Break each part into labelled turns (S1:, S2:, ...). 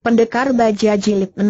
S1: Pendekar Baja Jilid 6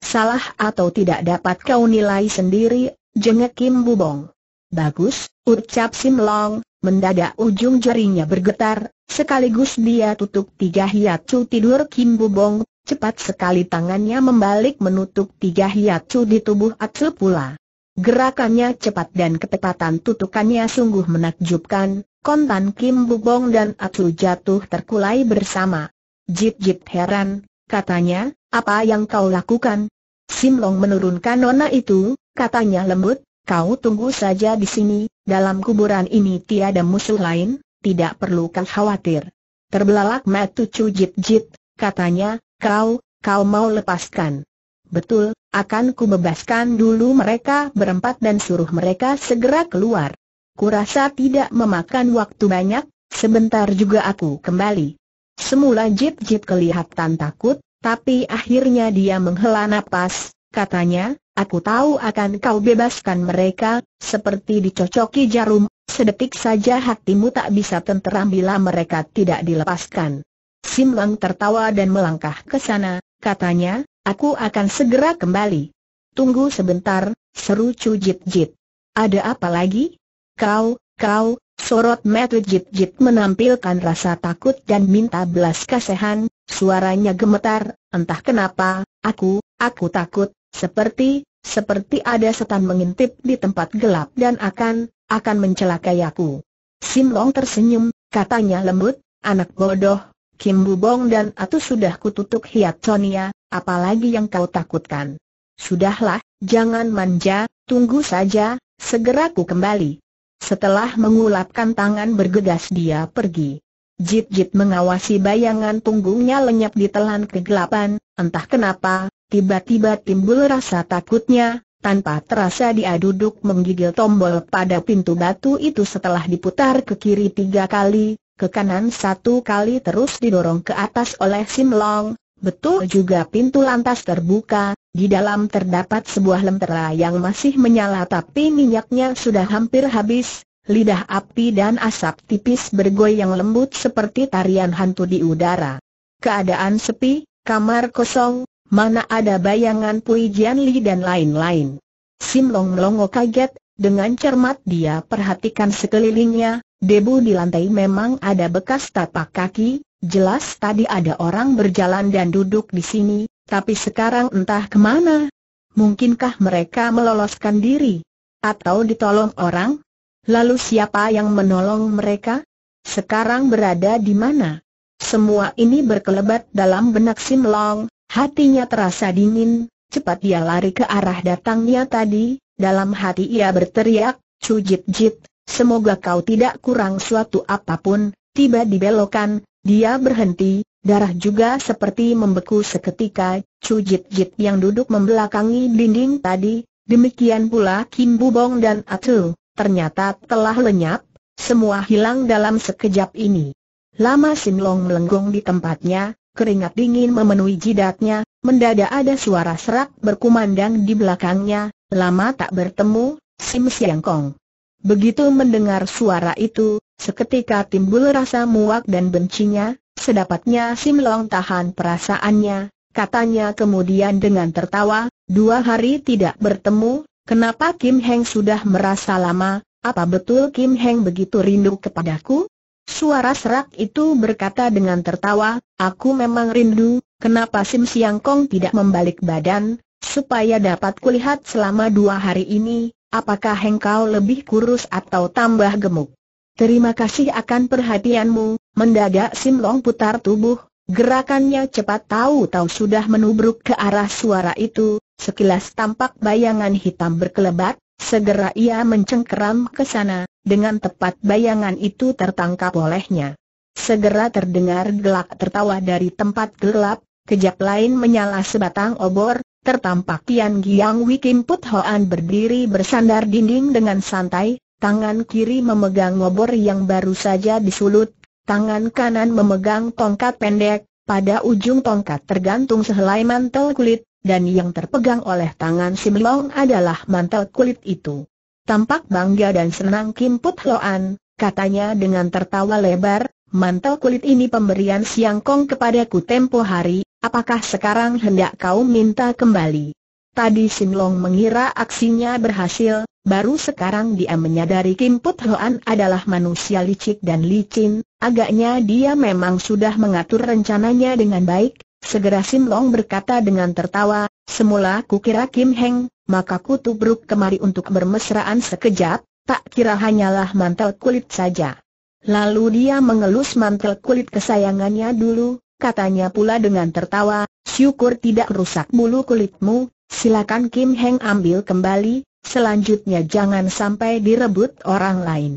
S1: Salah atau tidak dapat kau nilai sendiri, jengek Kim Bubong Bagus, ucap Sim Long, mendadak ujung jarinya bergetar, sekaligus dia tutup tiga hiat cu tidur Kim Bubong, cepat sekali tangannya membalik menutup tiga hiat cu di tubuh Atsu pula Gerakannya cepat dan ketepatan tutukannya sungguh menakjubkan, kontan Kim Bubong dan Atsu jatuh terkulai bersama Jip-jip heran, katanya, apa yang kau lakukan? Sim Long menurunkan nona itu, katanya lembut, kau tunggu saja di sini, dalam kuburan ini tiada musuh lain, tidak perlu kau khawatir. Terbelalak matu cujit-jit, katanya, kau, kau mau lepaskan. Betul, akan ku bebaskan dulu mereka berempat dan suruh mereka segera keluar. Kurasa tidak memakan waktu banyak, sebentar juga aku kembali. Semula Jip Jip kelihatan takut, tapi akhirnya dia menghela nafas. katanya, aku tahu akan kau bebaskan mereka, seperti dicocoki jarum, sedetik saja hatimu tak bisa tenteram bila mereka tidak dilepaskan. Sim Lang tertawa dan melangkah ke sana, katanya, aku akan segera kembali. Tunggu sebentar, seru Cu Jip Jip. Ada apa lagi? Kau, kau, Sorot metu Jit Jit menampilkan rasa takut dan minta belas kasihan, suaranya gemetar, entah kenapa, aku, aku takut, seperti, seperti ada setan mengintip di tempat gelap dan akan, akan mencelakai aku. Sim Long tersenyum, katanya lembut, anak bodoh, Kim Bubong dan Atu sudah kututuk hiat Sonia, apalagi yang kau takutkan. Sudahlah, jangan manja, tunggu saja, segera ku kembali. Setelah mengulapkan tangan bergegas dia pergi. Jit-jit mengawasi bayangan punggungnya lenyap di telan kegelapan, entah kenapa, tiba-tiba timbul rasa takutnya, tanpa terasa dia duduk menggigil tombol pada pintu batu itu setelah diputar ke kiri tiga kali, ke kanan satu kali terus didorong ke atas oleh Sim Long, betul juga pintu lantas terbuka, di dalam terdapat sebuah lentera yang masih menyala tapi minyaknya sudah hampir habis, lidah api dan asap tipis bergoyang lembut seperti tarian hantu di udara. Keadaan sepi, kamar kosong, mana ada bayangan Pui Jian Li dan lain-lain. Sim Long Melongo kaget, dengan cermat dia perhatikan sekelilingnya, debu di lantai memang ada bekas tapak kaki, jelas tadi ada orang berjalan dan duduk di sini, tapi sekarang entah kemana. Mungkinkah mereka meloloskan diri? Atau ditolong orang? Lalu siapa yang menolong mereka? Sekarang berada di mana? Semua ini berkelebat dalam benak Sim Long, hatinya terasa dingin, cepat dia lari ke arah datangnya tadi, dalam hati ia berteriak, Cujit Jit, semoga kau tidak kurang suatu apapun, tiba di belokan, dia berhenti, Darah juga seperti membeku seketika, Chu Jit Jit yang duduk membelakangi dinding tadi, demikian pula Kim Bubong dan Atu, ternyata telah lenyap, semua hilang dalam sekejap ini. Lama Sin Long melenggong di tempatnya, keringat dingin memenuhi jidatnya, mendadak ada suara serak berkumandang di belakangnya, lama tak bertemu, Sim Siang Kong. Begitu mendengar suara itu, seketika timbul rasa muak dan bencinya, sedapatnya Sim Long tahan perasaannya, katanya kemudian dengan tertawa, dua hari tidak bertemu, kenapa Kim Heng sudah merasa lama, apa betul Kim Heng begitu rindu kepadaku? Suara serak itu berkata dengan tertawa, aku memang rindu, kenapa Sim Siang Kong tidak membalik badan, supaya dapat kulihat selama dua hari ini, apakah Heng kau lebih kurus atau tambah gemuk? Terima kasih akan perhatianmu, mendadak Sim Long putar tubuh, gerakannya cepat tahu-tahu sudah menubruk ke arah suara itu, sekilas tampak bayangan hitam berkelebat, segera ia mencengkeram ke sana, dengan tepat bayangan itu tertangkap olehnya. Segera terdengar gelak tertawa dari tempat gelap, kejap lain menyala sebatang obor, tertampak Tian Giang Wikim Put Hoan berdiri bersandar dinding dengan santai, tangan kiri memegang ngobor yang baru saja disulut, tangan kanan memegang tongkat pendek, pada ujung tongkat tergantung sehelai mantel kulit, dan yang terpegang oleh tangan si Melong adalah mantel kulit itu. Tampak bangga dan senang Kim Put Loan, katanya dengan tertawa lebar, mantel kulit ini pemberian Siang Kong kepadaku tempo hari, apakah sekarang hendak kau minta kembali? Tadi Sim Long mengira aksinya berhasil, baru sekarang dia menyadari Kim Put Hoan adalah manusia licik dan licin, agaknya dia memang sudah mengatur rencananya dengan baik, segera Sim Long berkata dengan tertawa, semula kira Kim Heng, maka ku tubruk kemari untuk bermesraan sekejap, tak kira hanyalah mantel kulit saja. Lalu dia mengelus mantel kulit kesayangannya dulu, katanya pula dengan tertawa, syukur tidak rusak bulu kulitmu, Silakan Kim Heng ambil kembali, selanjutnya jangan sampai direbut orang lain.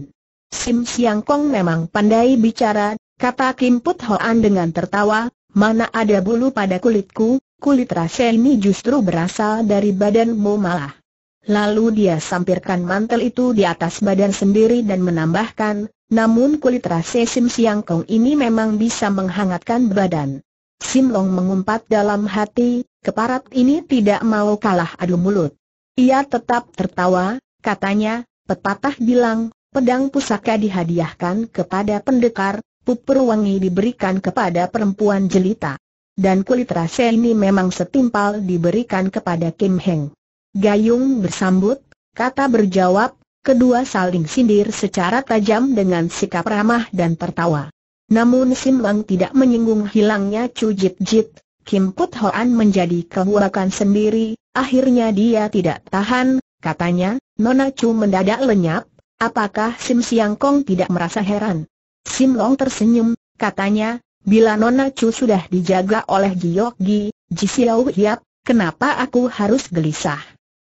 S1: Sim Siang Kong memang pandai bicara, kata Kim Put Hoan dengan tertawa, mana ada bulu pada kulitku, kulit rasa ini justru berasal dari badanmu malah. Lalu dia sampirkan mantel itu di atas badan sendiri dan menambahkan, namun kulit rasa Sim Siang Kong ini memang bisa menghangatkan badan. Sim Long mengumpat dalam hati, keparat ini tidak mau kalah adu mulut. Ia tetap tertawa, katanya, pepatah bilang, pedang pusaka dihadiahkan kepada pendekar, pupur wangi diberikan kepada perempuan jelita. Dan kulit rasa ini memang setimpal diberikan kepada Kim Heng. Gayung bersambut, kata berjawab, kedua saling sindir secara tajam dengan sikap ramah dan tertawa. Namun Sim Lang tidak menyinggung hilangnya Chu Jit Jit, Kim Put Hoan menjadi kehuakan sendiri, akhirnya dia tidak tahan, katanya, Nona Chu mendadak lenyap, apakah Sim Siang Kong tidak merasa heran? Sim Long tersenyum, katanya, bila Nona Chu sudah dijaga oleh Giok Gi, Ji Xiao Hiap, kenapa aku harus gelisah?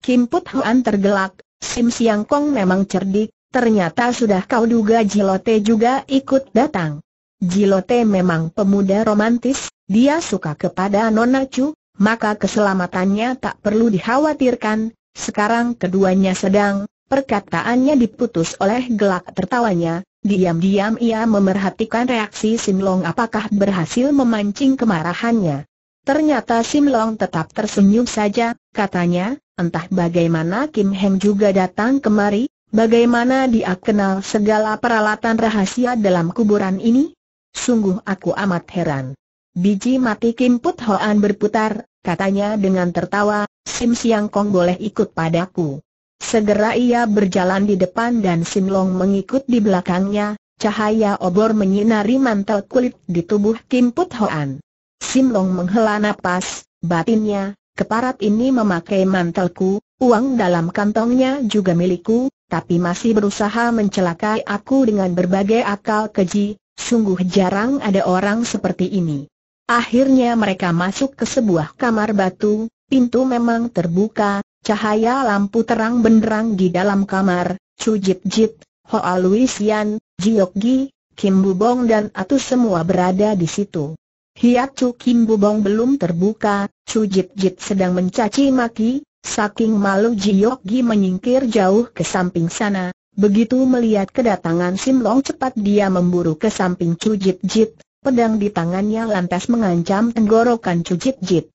S1: Kim Put Hoan tergelak, Sim Siang Kong memang cerdik, ternyata sudah kau duga Jilote juga ikut datang. Jilote memang pemuda romantis, dia suka kepada Nona Chu, maka keselamatannya tak perlu dikhawatirkan. Sekarang keduanya sedang, perkataannya diputus oleh gelak tertawanya, diam-diam ia memerhatikan reaksi Simlong apakah berhasil memancing kemarahannya. Ternyata Simlong tetap tersenyum saja, katanya, entah bagaimana Kim Heng juga datang kemari, bagaimana dia kenal segala peralatan rahasia dalam kuburan ini, Sungguh aku amat heran. Biji mati Kim Put Hoan berputar, katanya dengan tertawa, Sim Siang Kong boleh ikut padaku. Segera ia berjalan di depan dan Sim Long mengikut di belakangnya, cahaya obor menyinari mantel kulit di tubuh Kim Put Hoan. Sim Long menghela nafas, batinnya, keparat ini memakai mantelku, uang dalam kantongnya juga milikku, tapi masih berusaha mencelakai aku dengan berbagai akal keji, Sungguh jarang ada orang seperti ini. Akhirnya mereka masuk ke sebuah kamar batu, pintu memang terbuka, cahaya lampu terang benderang di dalam kamar, Jip Jit, Hoa Luisian, Jiok Gi, Kim Bubong dan Atu semua berada di situ. Hiat Chu Kim Bubong belum terbuka, Jip Jip sedang mencaci maki, saking malu Jiok Gi menyingkir jauh ke samping sana, Begitu melihat kedatangan Sim Long cepat dia memburu ke samping Chu Jit pedang di tangannya lantas mengancam tenggorokan Chu Jit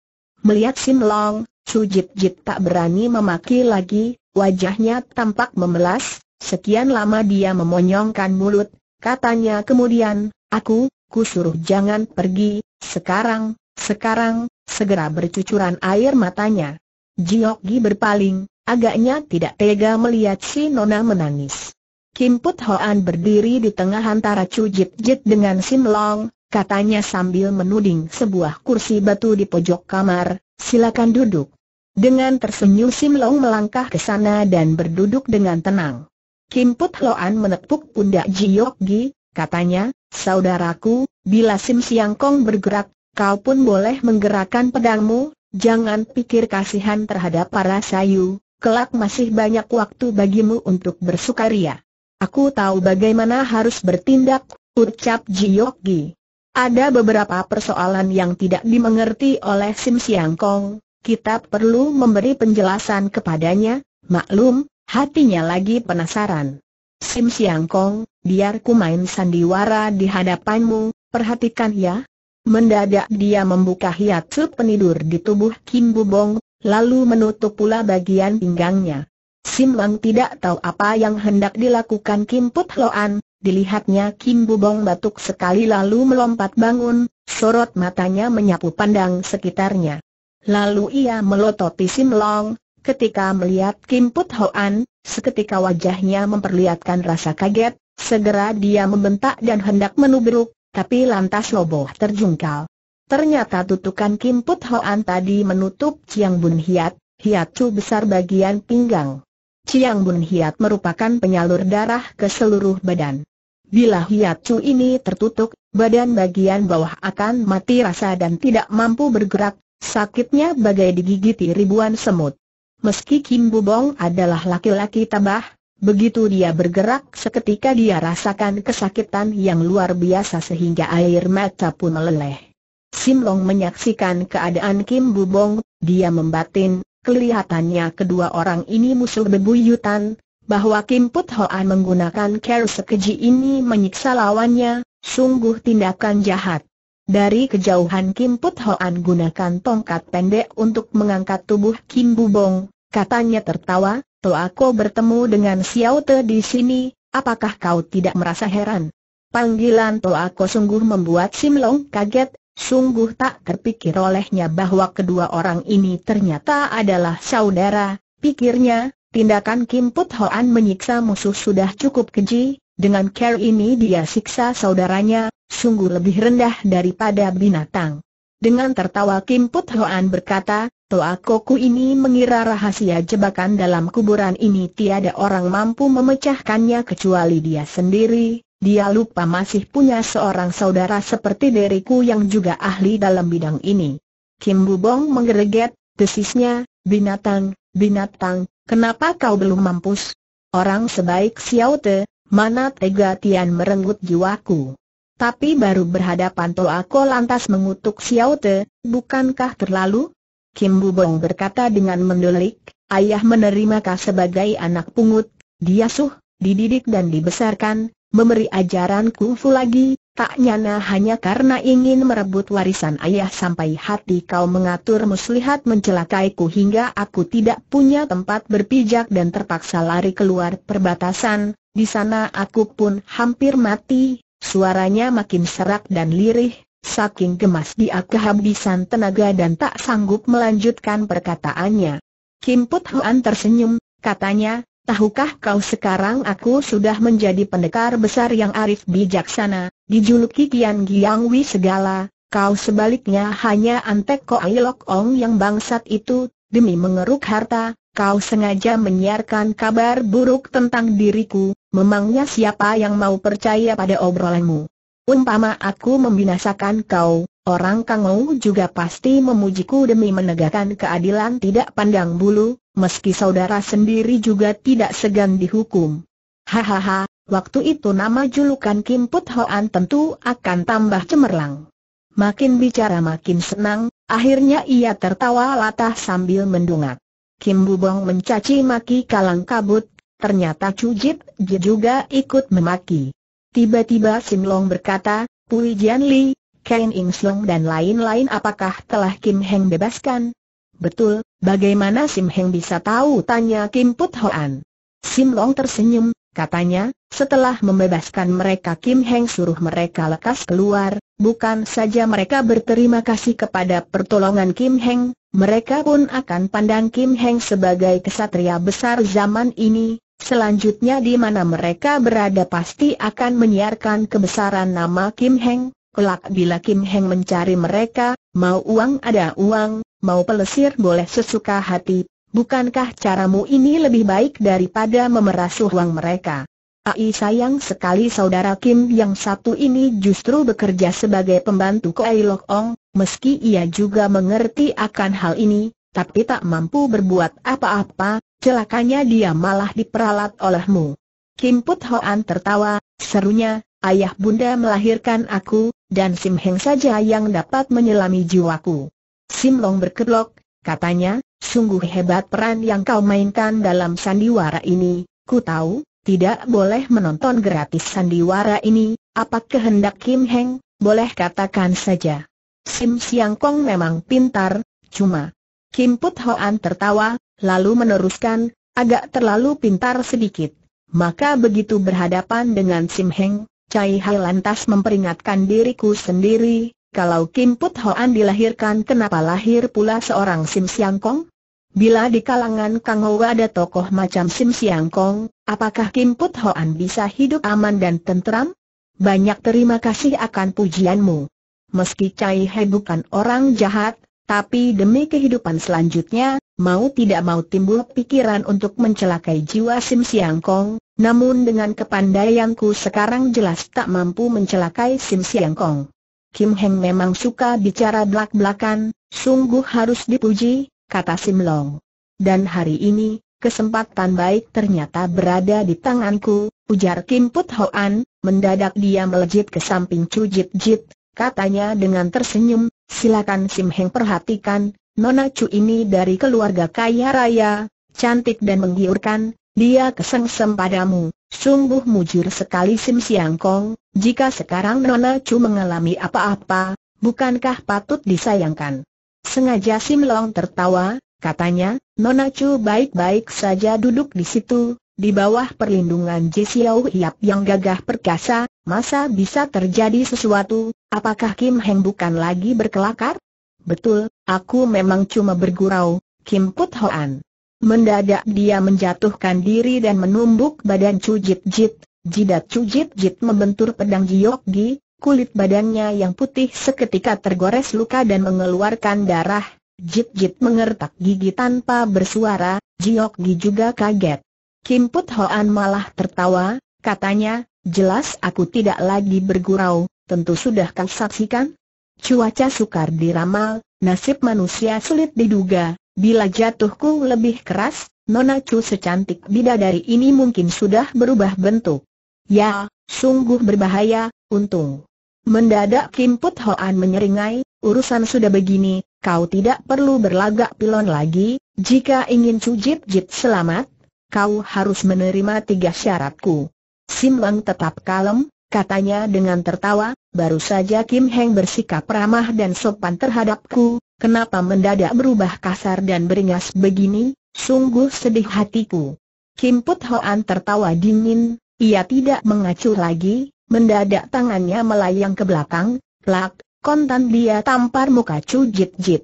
S1: Melihat Sim Long, Chu Jit tak berani memaki lagi, wajahnya tampak memelas, sekian lama dia memonyongkan mulut, katanya kemudian, aku, ku suruh jangan pergi, sekarang, sekarang, segera bercucuran air matanya. Jiok Gi berpaling, Agaknya tidak tega melihat si Nona menangis. Kim Put Hoan berdiri di tengah antara Chu Jit Jit dengan Sim Long, katanya sambil menuding sebuah kursi batu di pojok kamar, silakan duduk. Dengan tersenyum Sim Long melangkah ke sana dan berduduk dengan tenang. Kim Put Hoan menepuk pundak Ji Yok Gi, katanya, saudaraku, bila Sim Siang Kong bergerak, kau pun boleh menggerakkan pedangmu, jangan pikir kasihan terhadap para sayu, kelak masih banyak waktu bagimu untuk bersukaria. Aku tahu bagaimana harus bertindak, ucap Jiyogi. Ada beberapa persoalan yang tidak dimengerti oleh Sim Siang Kong, kita perlu memberi penjelasan kepadanya, maklum, hatinya lagi penasaran. Sim Siang Kong, biar ku main sandiwara di hadapanmu, perhatikan ya. Mendadak dia membuka hiatu penidur di tubuh Kim Bubong, lalu menutup pula bagian pinggangnya. Sim Lang tidak tahu apa yang hendak dilakukan Kim Put Loan, dilihatnya Kim Bubong batuk sekali lalu melompat bangun, sorot matanya menyapu pandang sekitarnya. Lalu ia melototi Sim Long, ketika melihat Kim Put Hoan, seketika wajahnya memperlihatkan rasa kaget, segera dia membentak dan hendak menubruk, tapi lantas loboh terjungkal. Ternyata tutukan Kim Put Hoan tadi menutup Chiang Bun Hiat, Hiat Chu besar bagian pinggang. Chiang Bun Hiat merupakan penyalur darah ke seluruh badan. Bila Hiat Chu ini tertutup, badan bagian bawah akan mati rasa dan tidak mampu bergerak, sakitnya bagai digigiti ribuan semut. Meski Kim Bubong adalah laki-laki tabah, Begitu dia bergerak seketika dia rasakan kesakitan yang luar biasa sehingga air mata pun meleleh. Sim Long menyaksikan keadaan Kim Bubong, dia membatin, kelihatannya kedua orang ini musuh bebuyutan, bahwa Kim Put Hoan menggunakan care sekeji ini menyiksa lawannya, sungguh tindakan jahat. Dari kejauhan Kim Put Hoan gunakan tongkat pendek untuk mengangkat tubuh Kim Bubong, katanya tertawa, Toa aku bertemu dengan Xiao Te di sini, apakah kau tidak merasa heran? Panggilan Toa aku sungguh membuat Sim Long kaget, Sungguh tak terpikir olehnya bahwa kedua orang ini ternyata adalah saudara, pikirnya, tindakan Kim Put Hoan menyiksa musuh sudah cukup keji, dengan care ini dia siksa saudaranya, sungguh lebih rendah daripada binatang. Dengan tertawa Kim Put Hoan berkata, Toa Koku ini mengira rahasia jebakan dalam kuburan ini tiada orang mampu memecahkannya kecuali dia sendiri, dia lupa masih punya seorang saudara seperti diriku yang juga ahli dalam bidang ini. Kim Bubong menggereget, desisnya, binatang, binatang, kenapa kau belum mampus? Orang sebaik Xiao Te, mana tega Tian merenggut jiwaku. Tapi baru berhadapan Toa aku lantas mengutuk Xiao Te, bukankah terlalu? Kim Bubong berkata dengan mendelik, ayah menerima kau sebagai anak pungut, dia suh, dididik dan dibesarkan, memberi ajaran kungfu lagi, tak nyana hanya karena ingin merebut warisan ayah sampai hati kau mengatur muslihat mencelakaiku hingga aku tidak punya tempat berpijak dan terpaksa lari keluar perbatasan, di sana aku pun hampir mati, suaranya makin serak dan lirih, saking gemas dia kehabisan tenaga dan tak sanggup melanjutkan perkataannya. Kim Put Huan tersenyum, katanya, Tahukah kau sekarang aku sudah menjadi pendekar besar yang arif bijaksana, dijuluki Kian Giang Wi segala, kau sebaliknya hanya antek Koai Ailok Ong yang bangsat itu, demi mengeruk harta, kau sengaja menyiarkan kabar buruk tentang diriku, memangnya siapa yang mau percaya pada obrolanmu? Umpama aku membinasakan kau, orang Kangou juga pasti memujiku demi menegakkan keadilan tidak pandang bulu, meski saudara sendiri juga tidak segan dihukum. Hahaha, waktu itu nama julukan Kim Put Hoan tentu akan tambah cemerlang. Makin bicara makin senang, akhirnya ia tertawa latah sambil mendongak. Kim Bubong mencaci maki kalang kabut, ternyata Cujit juga ikut memaki. Tiba-tiba Sim Long berkata, Pui Jian Li, Ken Ing Slong dan lain-lain apakah telah Kim Heng bebaskan? Betul, bagaimana Sim Heng bisa tahu? Tanya Kim Put Hoan. Sim Long tersenyum, katanya, setelah membebaskan mereka Kim Heng suruh mereka lekas keluar, bukan saja mereka berterima kasih kepada pertolongan Kim Heng, mereka pun akan pandang Kim Heng sebagai kesatria besar zaman ini, selanjutnya di mana mereka berada pasti akan menyiarkan kebesaran nama Kim Heng, kelak bila Kim Heng mencari mereka, mau uang ada uang, mau pelesir boleh sesuka hati, bukankah caramu ini lebih baik daripada memeras uang mereka? Ai sayang sekali saudara Kim yang satu ini justru bekerja sebagai pembantu Koai Lok Ong, meski ia juga mengerti akan hal ini, tapi tak mampu berbuat apa-apa, celakanya dia malah diperalat olehmu. Kim Put Hoan tertawa, serunya, ayah bunda melahirkan aku, dan Sim Heng saja yang dapat menyelami jiwaku. Sim Long berkedok, katanya, sungguh hebat peran yang kau mainkan dalam sandiwara ini, ku tahu, tidak boleh menonton gratis sandiwara ini, apa kehendak Kim Heng, boleh katakan saja. Sim Siang Kong memang pintar, cuma. Kim Put Hoan tertawa, lalu meneruskan, agak terlalu pintar sedikit. Maka begitu berhadapan dengan Sim Heng, Cai Hai lantas memperingatkan diriku sendiri, kalau Kim Put Hoan dilahirkan kenapa lahir pula seorang Sim Siang Kong? Bila di kalangan Kang Ho ada tokoh macam Sim Siang Kong, apakah Kim Put Hoan bisa hidup aman dan tentram? Banyak terima kasih akan pujianmu. Meski Cai He bukan orang jahat, tapi demi kehidupan selanjutnya, mau tidak mau timbul pikiran untuk mencelakai jiwa Sim Siang Kong, namun dengan kepandaianku sekarang jelas tak mampu mencelakai Sim Siang Kong. Kim Heng memang suka bicara belak-belakan, sungguh harus dipuji, kata Sim Long. Dan hari ini, kesempatan baik ternyata berada di tanganku, ujar Kim Put Hoan, mendadak dia melejit ke samping Chu Jit Jit, katanya dengan tersenyum, silakan Sim Heng perhatikan, Nona Chu ini dari keluarga kaya raya, cantik dan menggiurkan, dia kesengsem padamu. Sungguh mujur sekali Sim Siang Kong, jika sekarang Nona Chu mengalami apa-apa, bukankah patut disayangkan? Sengaja Sim Long tertawa, katanya, Nona Chu baik-baik saja duduk di situ, di bawah perlindungan Jisiao Hiap yang gagah perkasa, masa bisa terjadi sesuatu, apakah Kim Heng bukan lagi berkelakar? Betul, aku memang cuma bergurau, Kim Put Hoan. Mendadak dia menjatuhkan diri dan menumbuk badan Cujit Jit, jidat Cujit Jit membentur pedang Jiokgi, kulit badannya yang putih seketika tergores luka dan mengeluarkan darah, Jit Jit mengertak gigi tanpa bersuara, Jiokgi juga kaget. Kim Put Hoan malah tertawa, katanya, jelas aku tidak lagi bergurau, tentu sudah kau saksikan. Cuaca sukar diramal, nasib manusia sulit diduga, Bila jatuhku lebih keras, Nona Chu secantik bidadari ini mungkin sudah berubah bentuk. Ya, sungguh berbahaya, untung. Mendadak Kim Put Hoan menyeringai, urusan sudah begini, kau tidak perlu berlagak pilon lagi, jika ingin Chu Jit Jit selamat, kau harus menerima tiga syaratku. Sim Leng tetap kalem, katanya dengan tertawa, baru saja Kim Heng bersikap ramah dan sopan terhadapku, Kenapa mendadak berubah kasar dan beringas begini? Sungguh sedih hatiku. Kim Put Hoan tertawa dingin, ia tidak mengacu lagi, mendadak tangannya melayang ke belakang, plak, kontan dia tampar muka Chu Jit Jit.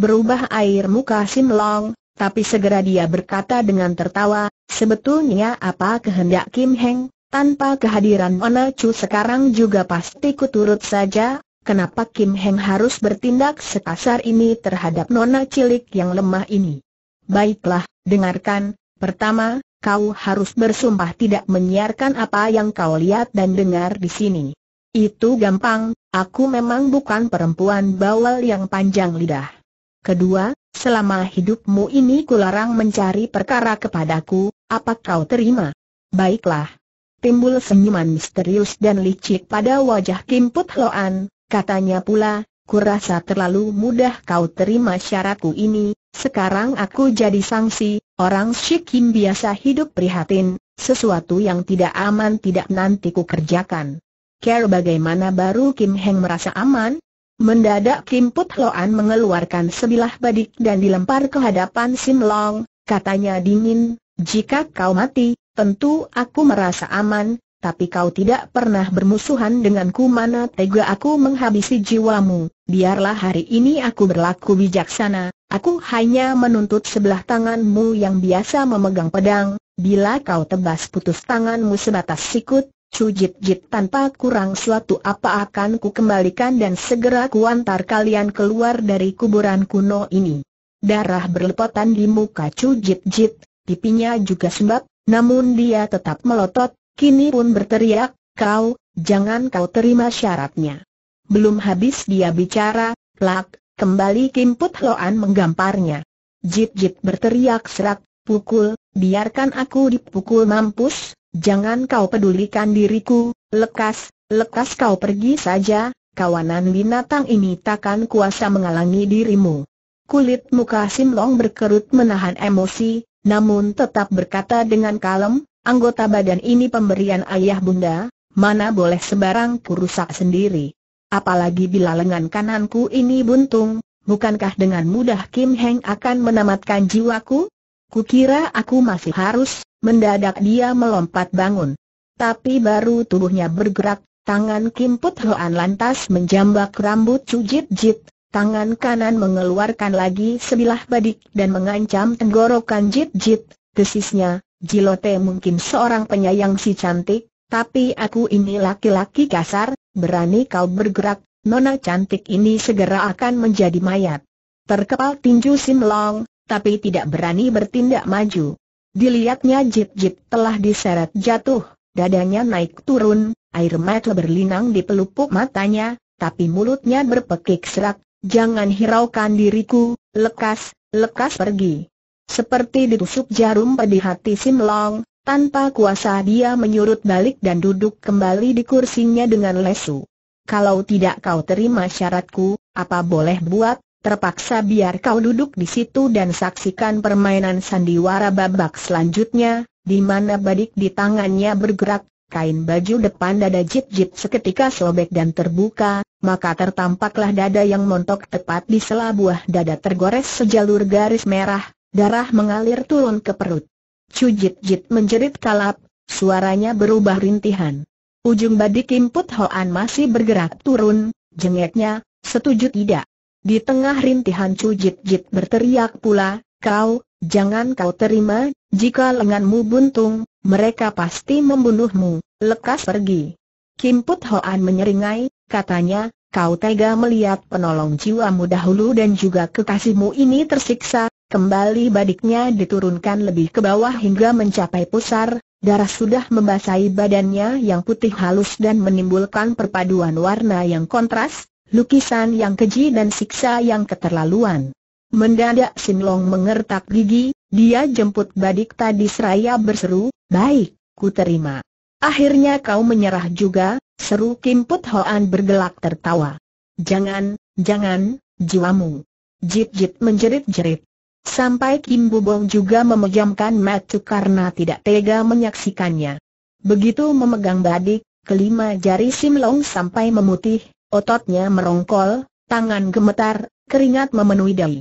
S1: Berubah air muka Sim Long, tapi segera dia berkata dengan tertawa, sebetulnya apa kehendak Kim Heng, tanpa kehadiran Ona Chu sekarang juga pasti kuturut saja, Kenapa Kim Heng harus bertindak sekasar ini terhadap nona cilik yang lemah ini? Baiklah, dengarkan, pertama, kau harus bersumpah tidak menyiarkan apa yang kau lihat dan dengar di sini. Itu gampang, aku memang bukan perempuan bawal yang panjang lidah. Kedua, selama hidupmu ini kularang mencari perkara kepadaku, apa kau terima? Baiklah. Timbul senyuman misterius dan licik pada wajah Kim Put Loan, Katanya pula, kurasa terlalu mudah kau terima syaratku ini, sekarang aku jadi sanksi, orang Shikim biasa hidup prihatin, sesuatu yang tidak aman tidak nanti ku kerjakan. Kau bagaimana baru Kim Heng merasa aman? Mendadak Kim Put Loan mengeluarkan sebilah badik dan dilempar ke hadapan Sim Long, katanya dingin, jika kau mati, tentu aku merasa aman, tapi kau tidak pernah bermusuhan denganku mana tega aku menghabisi jiwamu, biarlah hari ini aku berlaku bijaksana, aku hanya menuntut sebelah tanganmu yang biasa memegang pedang, bila kau tebas putus tanganmu sebatas sikut, cujit jit tanpa kurang suatu apa akan ku kembalikan dan segera kuantar kalian keluar dari kuburan kuno ini. Darah berlepotan di muka cujit-jit, pipinya juga sembab. namun dia tetap melotot, Kini pun berteriak, kau, jangan kau terima syaratnya. Belum habis dia bicara, plak, kembali Kim Put Loan menggamparnya. Jit-jit berteriak serak, pukul, biarkan aku dipukul mampus, jangan kau pedulikan diriku, lekas, lekas kau pergi saja, kawanan binatang ini takkan kuasa mengalangi dirimu. Kulit muka Long berkerut menahan emosi, namun tetap berkata dengan kalem, Anggota badan ini pemberian ayah bunda, mana boleh sebarang kurusak sendiri. Apalagi bila lengan kananku ini buntung, bukankah dengan mudah Kim Heng akan menamatkan jiwaku? Kukira aku masih harus, mendadak dia melompat bangun. Tapi baru tubuhnya bergerak, tangan Kim Put Hoan lantas menjambak rambut Cujit Jit, tangan kanan mengeluarkan lagi sebilah badik dan mengancam tenggorokan Jit Jit, desisnya. Jilote mungkin seorang penyayang si cantik, tapi aku ini laki-laki kasar, berani kau bergerak, nona cantik ini segera akan menjadi mayat. Terkepal tinju Sim Long, tapi tidak berani bertindak maju. Dilihatnya Jip Jip telah diseret jatuh, dadanya naik turun, air mata berlinang di pelupuk matanya, tapi mulutnya berpekik serak, jangan hiraukan diriku, lekas, lekas pergi. Seperti ditusuk jarum pada hati Sim Long, tanpa kuasa dia menyurut balik dan duduk kembali di kursinya dengan lesu. Kalau tidak kau terima syaratku, apa boleh buat, terpaksa biar kau duduk di situ dan saksikan permainan sandiwara babak selanjutnya, di mana badik di tangannya bergerak, kain baju depan dada jip-jip seketika sobek dan terbuka, maka tertampaklah dada yang montok tepat di sela buah dada tergores sejalur garis merah, Darah mengalir turun ke perut. Cujit Jit menjerit kalap, suaranya berubah rintihan. Ujung badik Kim Put Hoan masih bergerak turun, jengeknya, setuju tidak. Di tengah rintihan Cujit Jit berteriak pula, kau, jangan kau terima, jika lenganmu buntung, mereka pasti membunuhmu, lekas pergi. Kim Put Hoan menyeringai, katanya, kau tega melihat penolong jiwamu dahulu dan juga kekasihmu ini tersiksa, Kembali badiknya diturunkan lebih ke bawah hingga mencapai pusar, darah sudah membasahi badannya yang putih halus dan menimbulkan perpaduan warna yang kontras, lukisan yang keji dan siksa yang keterlaluan. Mendadak Sinlong mengertak gigi, dia jemput badik tadi seraya berseru, baik, ku terima. Akhirnya kau menyerah juga, seru Kim Put Hoan bergelak tertawa. Jangan, jangan, jiwamu. Jit-jit menjerit-jerit. Sampai Kim Bubong juga memejamkan mata karena tidak tega menyaksikannya. Begitu memegang badik, kelima jari Sim Long sampai memutih, ototnya merongkol, tangan gemetar, keringat memenuhi dahi.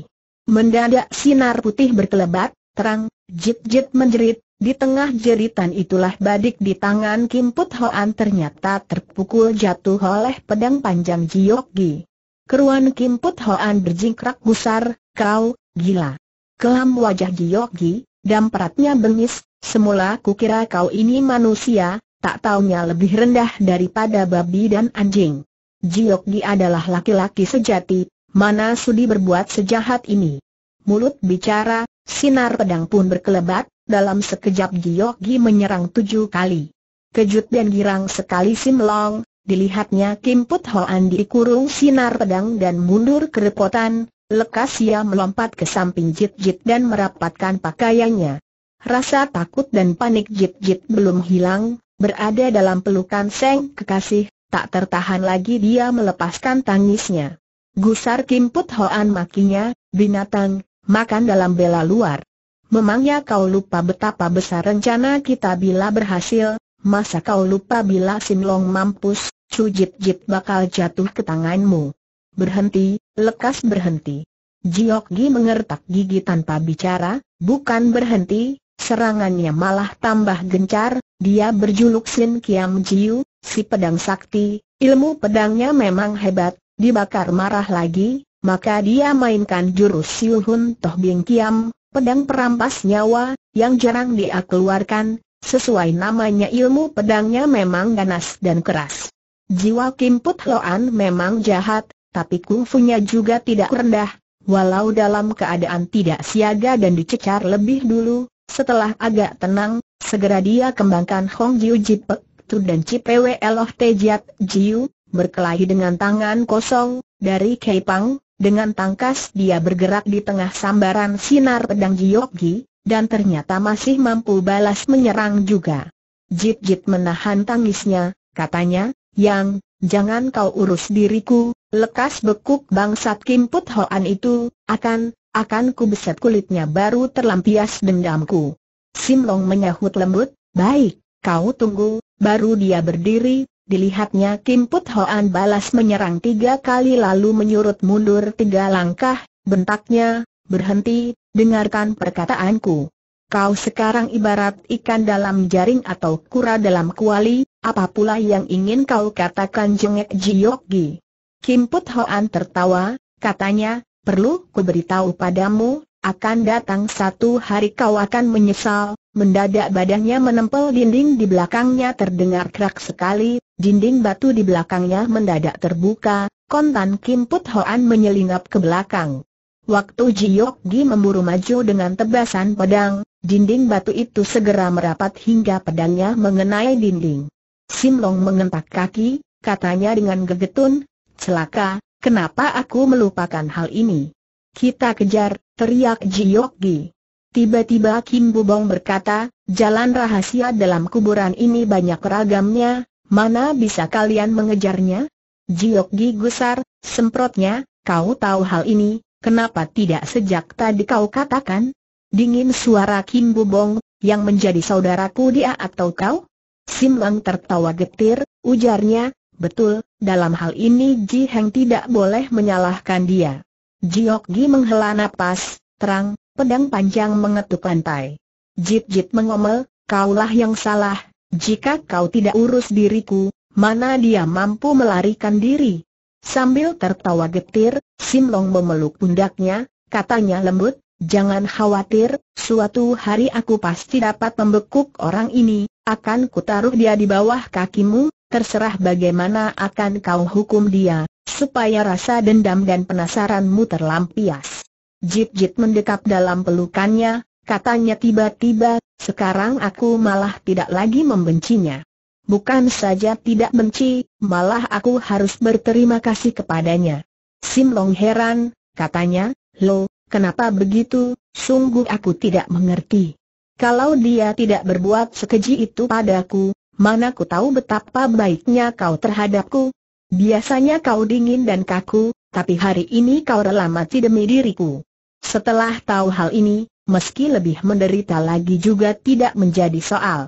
S1: Mendadak sinar putih berkelebat, terang, jit-jit menjerit, di tengah jeritan itulah badik di tangan Kim Put Hoan ternyata terpukul jatuh oleh pedang panjang Jiok Gi. Keruan Kim Put Hoan berjingkrak gusar, kau, gila. Kelam wajah Giyogi, dan peratnya bengis, semula kukira kau ini manusia, tak taunya lebih rendah daripada babi dan anjing. Giyogi adalah laki-laki sejati, mana sudi berbuat sejahat ini. Mulut bicara, sinar pedang pun berkelebat, dalam sekejap Giyogi menyerang tujuh kali. Kejut dan girang sekali Sim Long, dilihatnya Kim Put Hoan dikurung sinar pedang dan mundur kerepotan, Lekas ia melompat ke samping Jit-Jit dan merapatkan pakaiannya. Rasa takut dan panik Jit-Jit belum hilang, berada dalam pelukan Seng kekasih, tak tertahan lagi dia melepaskan tangisnya. Gusar Kim Put Hoan makinya, binatang, makan dalam bela luar. Memangnya kau lupa betapa besar rencana kita bila berhasil, masa kau lupa bila Long mampus, jit Jit bakal jatuh ke tanganmu. Berhenti, lekas berhenti. Jiokgi mengertak gigi tanpa bicara, bukan berhenti, serangannya malah tambah gencar, dia berjuluk Sin Kiam Jiu, si pedang sakti, ilmu pedangnya memang hebat, dibakar marah lagi, maka dia mainkan jurus Siu Hun Toh Bing Kiam, pedang perampas nyawa, yang jarang dia keluarkan, sesuai namanya ilmu pedangnya memang ganas dan keras. Jiwa Kim Put Loan memang jahat, tapi kungfunya juga tidak rendah, walau dalam keadaan tidak siaga dan dicecar lebih dulu, setelah agak tenang, segera dia kembangkan Hong Jiu Jipek Tu dan Cipewe Eloh Tejiat Jiu, berkelahi dengan tangan kosong, dari Keipang, dengan tangkas dia bergerak di tengah sambaran sinar pedang Jiokgi, dan ternyata masih mampu balas menyerang juga. Jit Jit menahan tangisnya, katanya, Yang, jangan kau urus diriku, Lekas bekuk bangsat Kim Put Hoan itu, akan, akan ku beset kulitnya baru terlampias dendamku. Sim Long menyahut lembut, baik, kau tunggu, baru dia berdiri, dilihatnya Kim Put Hoan balas menyerang tiga kali lalu menyurut mundur tiga langkah, bentaknya, berhenti, dengarkan perkataanku. Kau sekarang ibarat ikan dalam jaring atau kura dalam kuali, apa pula yang ingin kau katakan jengek jiokgi? Kim Put Hoan tertawa, katanya, perlu ku beritahu padamu, akan datang satu hari kau akan menyesal, mendadak badannya menempel dinding di belakangnya terdengar kerak sekali, dinding batu di belakangnya mendadak terbuka, kontan Kim Put Hoan menyelinap ke belakang. Waktu Jiok Gi memburu maju dengan tebasan pedang, dinding batu itu segera merapat hingga pedangnya mengenai dinding. Sim Long mengentak kaki, katanya dengan gegetun, Celaka, kenapa aku melupakan hal ini? Kita kejar, teriak Jiyokgi. Tiba-tiba Kim Bubong berkata, jalan rahasia dalam kuburan ini banyak ragamnya, mana bisa kalian mengejarnya? Jiyokgi gusar, semprotnya, kau tahu hal ini, kenapa tidak sejak tadi kau katakan? Dingin suara Kim Bubong, yang menjadi saudaraku dia atau kau? Sim tertawa getir, ujarnya, Betul, dalam hal ini Ji Heng tidak boleh menyalahkan dia. Jiok Gi menghela napas, terang, pedang panjang mengetuk lantai. Jit Jit mengomel, kaulah yang salah, jika kau tidak urus diriku, mana dia mampu melarikan diri. Sambil tertawa getir, Sim Long memeluk pundaknya, katanya lembut, Jangan khawatir, suatu hari aku pasti dapat membekuk orang ini, akan kutaruh dia di bawah kakimu, terserah bagaimana akan kau hukum dia, supaya rasa dendam dan penasaranmu terlampias. Jip-jip mendekap dalam pelukannya, katanya tiba-tiba, sekarang aku malah tidak lagi membencinya. Bukan saja tidak benci, malah aku harus berterima kasih kepadanya. Sim Long heran, katanya, lo, kenapa begitu, sungguh aku tidak mengerti. Kalau dia tidak berbuat sekeji itu padaku, mana ku tahu betapa baiknya kau terhadapku. Biasanya kau dingin dan kaku, tapi hari ini kau rela mati demi diriku. Setelah tahu hal ini, meski lebih menderita lagi juga tidak menjadi soal.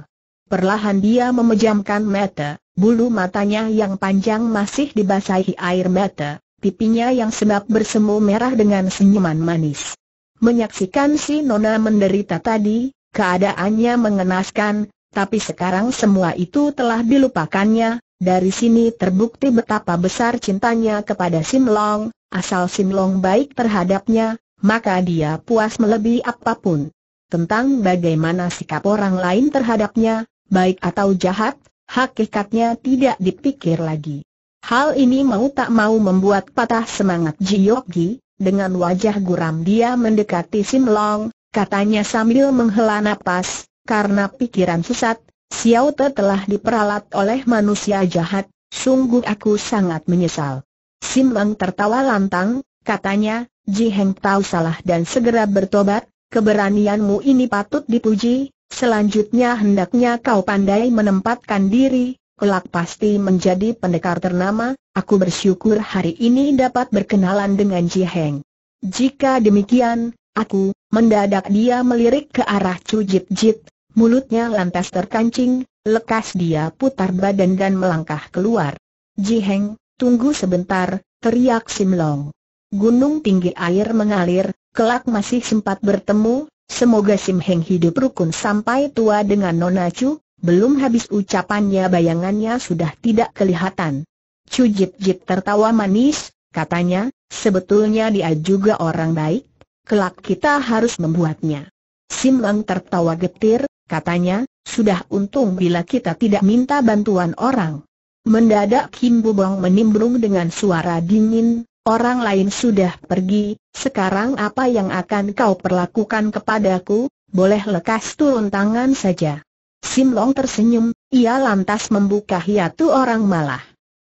S1: Perlahan dia memejamkan mata, bulu matanya yang panjang masih dibasahi air mata, pipinya yang sedap bersemu merah dengan senyuman manis. Menyaksikan si Nona menderita tadi, keadaannya mengenaskan, tapi sekarang semua itu telah dilupakannya, dari sini terbukti betapa besar cintanya kepada Sim Long. asal Sim Long baik terhadapnya, maka dia puas melebihi apapun. Tentang bagaimana sikap orang lain terhadapnya, baik atau jahat, hakikatnya tidak dipikir lagi. Hal ini mau tak mau membuat patah semangat Ji Yogi. dengan wajah guram dia mendekati Sim Long, katanya sambil menghela napas, karena pikiran sesat, Xiao Te telah diperalat oleh manusia jahat, sungguh aku sangat menyesal. Sim Leng tertawa lantang, katanya, Ji Heng tahu salah dan segera bertobat, keberanianmu ini patut dipuji, selanjutnya hendaknya kau pandai menempatkan diri, kelak pasti menjadi pendekar ternama, aku bersyukur hari ini dapat berkenalan dengan Ji Heng. Jika demikian, aku, Mendadak dia melirik ke arah Cujit Jit, mulutnya lantas terkancing, lekas dia putar badan dan melangkah keluar. Jiheng, tunggu sebentar, teriak Simlong. Gunung tinggi air mengalir, kelak masih sempat bertemu, semoga Simheng hidup rukun sampai tua dengan Nona Chu, belum habis ucapannya bayangannya sudah tidak kelihatan. Cujit Jit tertawa manis, katanya, sebetulnya dia juga orang baik, kelak kita harus membuatnya. Sim tertawa getir, katanya, sudah untung bila kita tidak minta bantuan orang. Mendadak Kim Bubong menimbrung dengan suara dingin, orang lain sudah pergi, sekarang apa yang akan kau perlakukan kepadaku, boleh lekas turun tangan saja. Sim Long tersenyum, ia lantas membuka hiatu orang malah.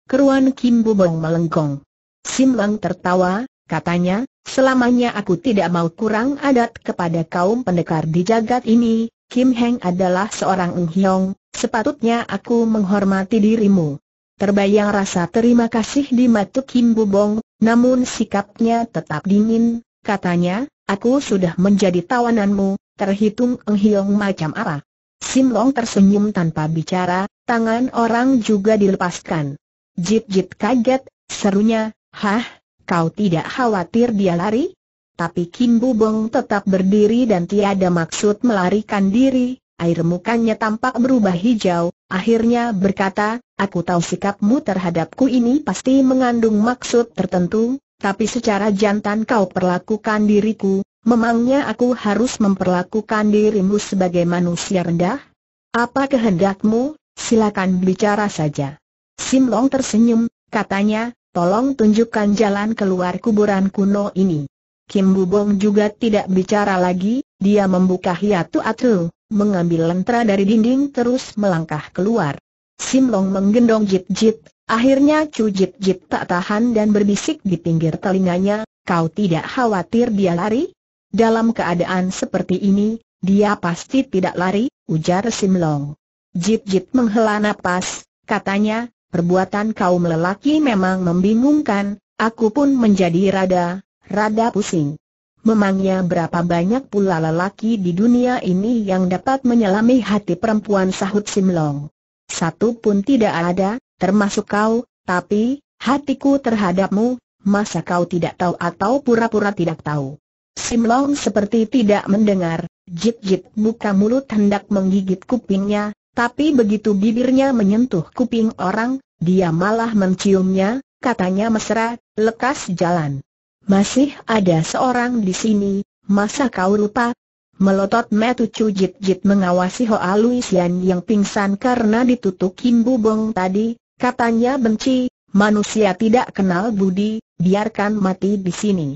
S1: Keruan Kim Bubong melengkong. Sim Lang tertawa, Katanya, selamanya aku tidak mau kurang adat kepada kaum pendekar di jagat ini, Kim Heng adalah seorang Ng Hyong, sepatutnya aku menghormati dirimu. Terbayang rasa terima kasih di mata Kim Bubong, namun sikapnya tetap dingin, katanya, aku sudah menjadi tawananmu, terhitung Ng Hyong macam apa. Sim Long tersenyum tanpa bicara, tangan orang juga dilepaskan. Jit-jit kaget, serunya, hah, Kau tidak khawatir dia lari? Tapi Kim Bubeng tetap berdiri dan tiada maksud melarikan diri, air mukanya tampak berubah hijau, akhirnya berkata, aku tahu sikapmu terhadapku ini pasti mengandung maksud tertentu, tapi secara jantan kau perlakukan diriku, memangnya aku harus memperlakukan dirimu sebagai manusia rendah? Apa kehendakmu, silakan bicara saja. Sim Long tersenyum, katanya, Tolong tunjukkan jalan keluar kuburan kuno ini. Kim Bubong juga tidak bicara lagi, dia membuka hiatu atu, mengambil lentera dari dinding terus melangkah keluar. Sim Long menggendong jit-jit, akhirnya Cu jit-jit tak tahan dan berbisik di pinggir telinganya, kau tidak khawatir dia lari? Dalam keadaan seperti ini, dia pasti tidak lari, ujar Sim Long. Jit-jit menghela napas, katanya, Perbuatan kaum lelaki memang membingungkan, aku pun menjadi rada, rada pusing. Memangnya berapa banyak pula lelaki di dunia ini yang dapat menyelami hati perempuan sahut Simlong. Satu pun tidak ada, termasuk kau, tapi, hatiku terhadapmu, masa kau tidak tahu atau pura-pura tidak tahu. Simlong seperti tidak mendengar, jit-jit buka mulut hendak menggigit kupingnya, tapi begitu bibirnya menyentuh kuping orang, dia malah menciumnya, katanya mesra, lekas jalan. Masih ada seorang di sini, masa kau lupa? Melotot metu cujit jit mengawasi Hoa Luisian yang pingsan karena ditutup kimbu bong tadi, katanya benci, manusia tidak kenal budi, biarkan mati di sini.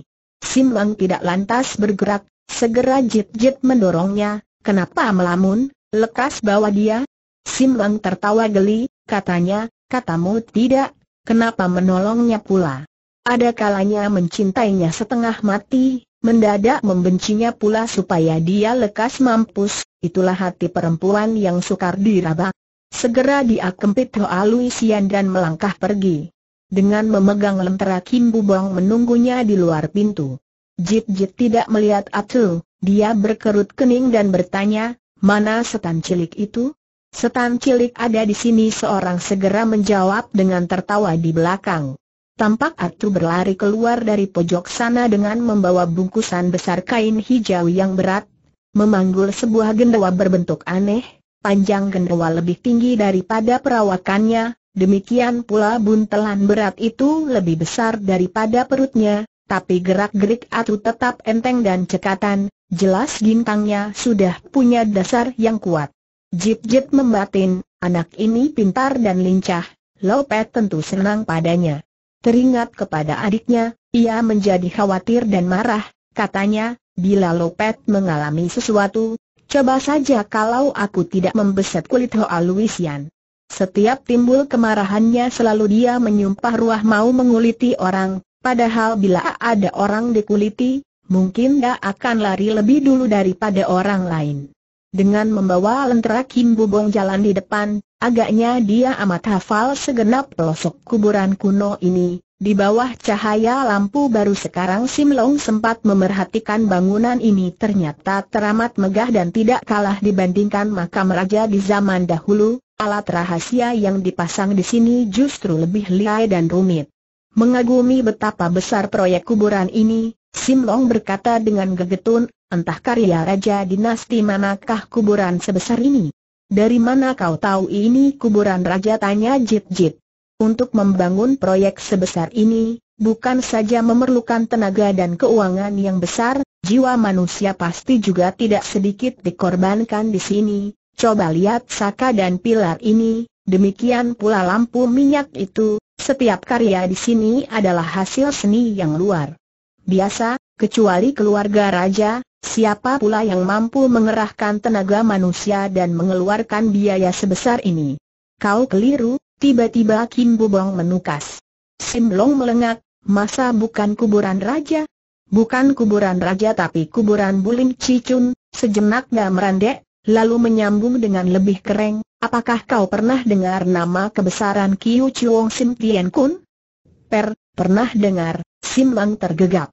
S1: Sim tidak lantas bergerak, segera jit jit mendorongnya, kenapa melamun? lekas bawa dia. Sim Lang tertawa geli, katanya, katamu tidak, kenapa menolongnya pula? Ada kalanya mencintainya setengah mati, mendadak membencinya pula supaya dia lekas mampus, itulah hati perempuan yang sukar diraba. Segera dia kempit Hoa Luisian dan melangkah pergi. Dengan memegang lentera Kim Bubong menunggunya di luar pintu. Jit Jit tidak melihat Atu, dia berkerut kening dan bertanya, Mana setan cilik itu? Setan cilik ada di sini seorang segera menjawab dengan tertawa di belakang. Tampak Atu berlari keluar dari pojok sana dengan membawa bungkusan besar kain hijau yang berat, memanggul sebuah gendawa berbentuk aneh, panjang gendawa lebih tinggi daripada perawakannya, demikian pula buntelan berat itu lebih besar daripada perutnya, tapi gerak-gerik Atu tetap enteng dan cekatan, Jelas gintangnya sudah punya dasar yang kuat. Jip-jip membatin, anak ini pintar dan lincah, Lopet tentu senang padanya. Teringat kepada adiknya, ia menjadi khawatir dan marah, katanya, bila Lopet mengalami sesuatu, coba saja kalau aku tidak membeset kulit Hoa Luisian. Setiap timbul kemarahannya selalu dia menyumpah ruah mau menguliti orang, padahal bila ada orang dikuliti, mungkin dia akan lari lebih dulu daripada orang lain. Dengan membawa lentera Kim Bubong jalan di depan, agaknya dia amat hafal segenap pelosok kuburan kuno ini. Di bawah cahaya lampu baru sekarang Sim Long sempat memerhatikan bangunan ini ternyata teramat megah dan tidak kalah dibandingkan makam raja di zaman dahulu, alat rahasia yang dipasang di sini justru lebih lihai dan rumit. Mengagumi betapa besar proyek kuburan ini, Sim Long berkata dengan gegetun, entah karya raja dinasti manakah kuburan sebesar ini? Dari mana kau tahu ini kuburan raja tanya Jit Jit? Untuk membangun proyek sebesar ini, bukan saja memerlukan tenaga dan keuangan yang besar, jiwa manusia pasti juga tidak sedikit dikorbankan di sini. Coba lihat saka dan pilar ini, demikian pula lampu minyak itu, setiap karya di sini adalah hasil seni yang luar biasa, kecuali keluarga raja, siapa pula yang mampu mengerahkan tenaga manusia dan mengeluarkan biaya sebesar ini? Kau keliru, tiba-tiba Kim Bubong menukas. Simlong melengak, masa bukan kuburan raja? Bukan kuburan raja tapi kuburan Bulim Cicun, sejenak dia merendek, lalu menyambung dengan lebih kering, apakah kau pernah dengar nama kebesaran Kiu Chuong Sim Tian Kun? Per, pernah dengar, Sim Lang tergegap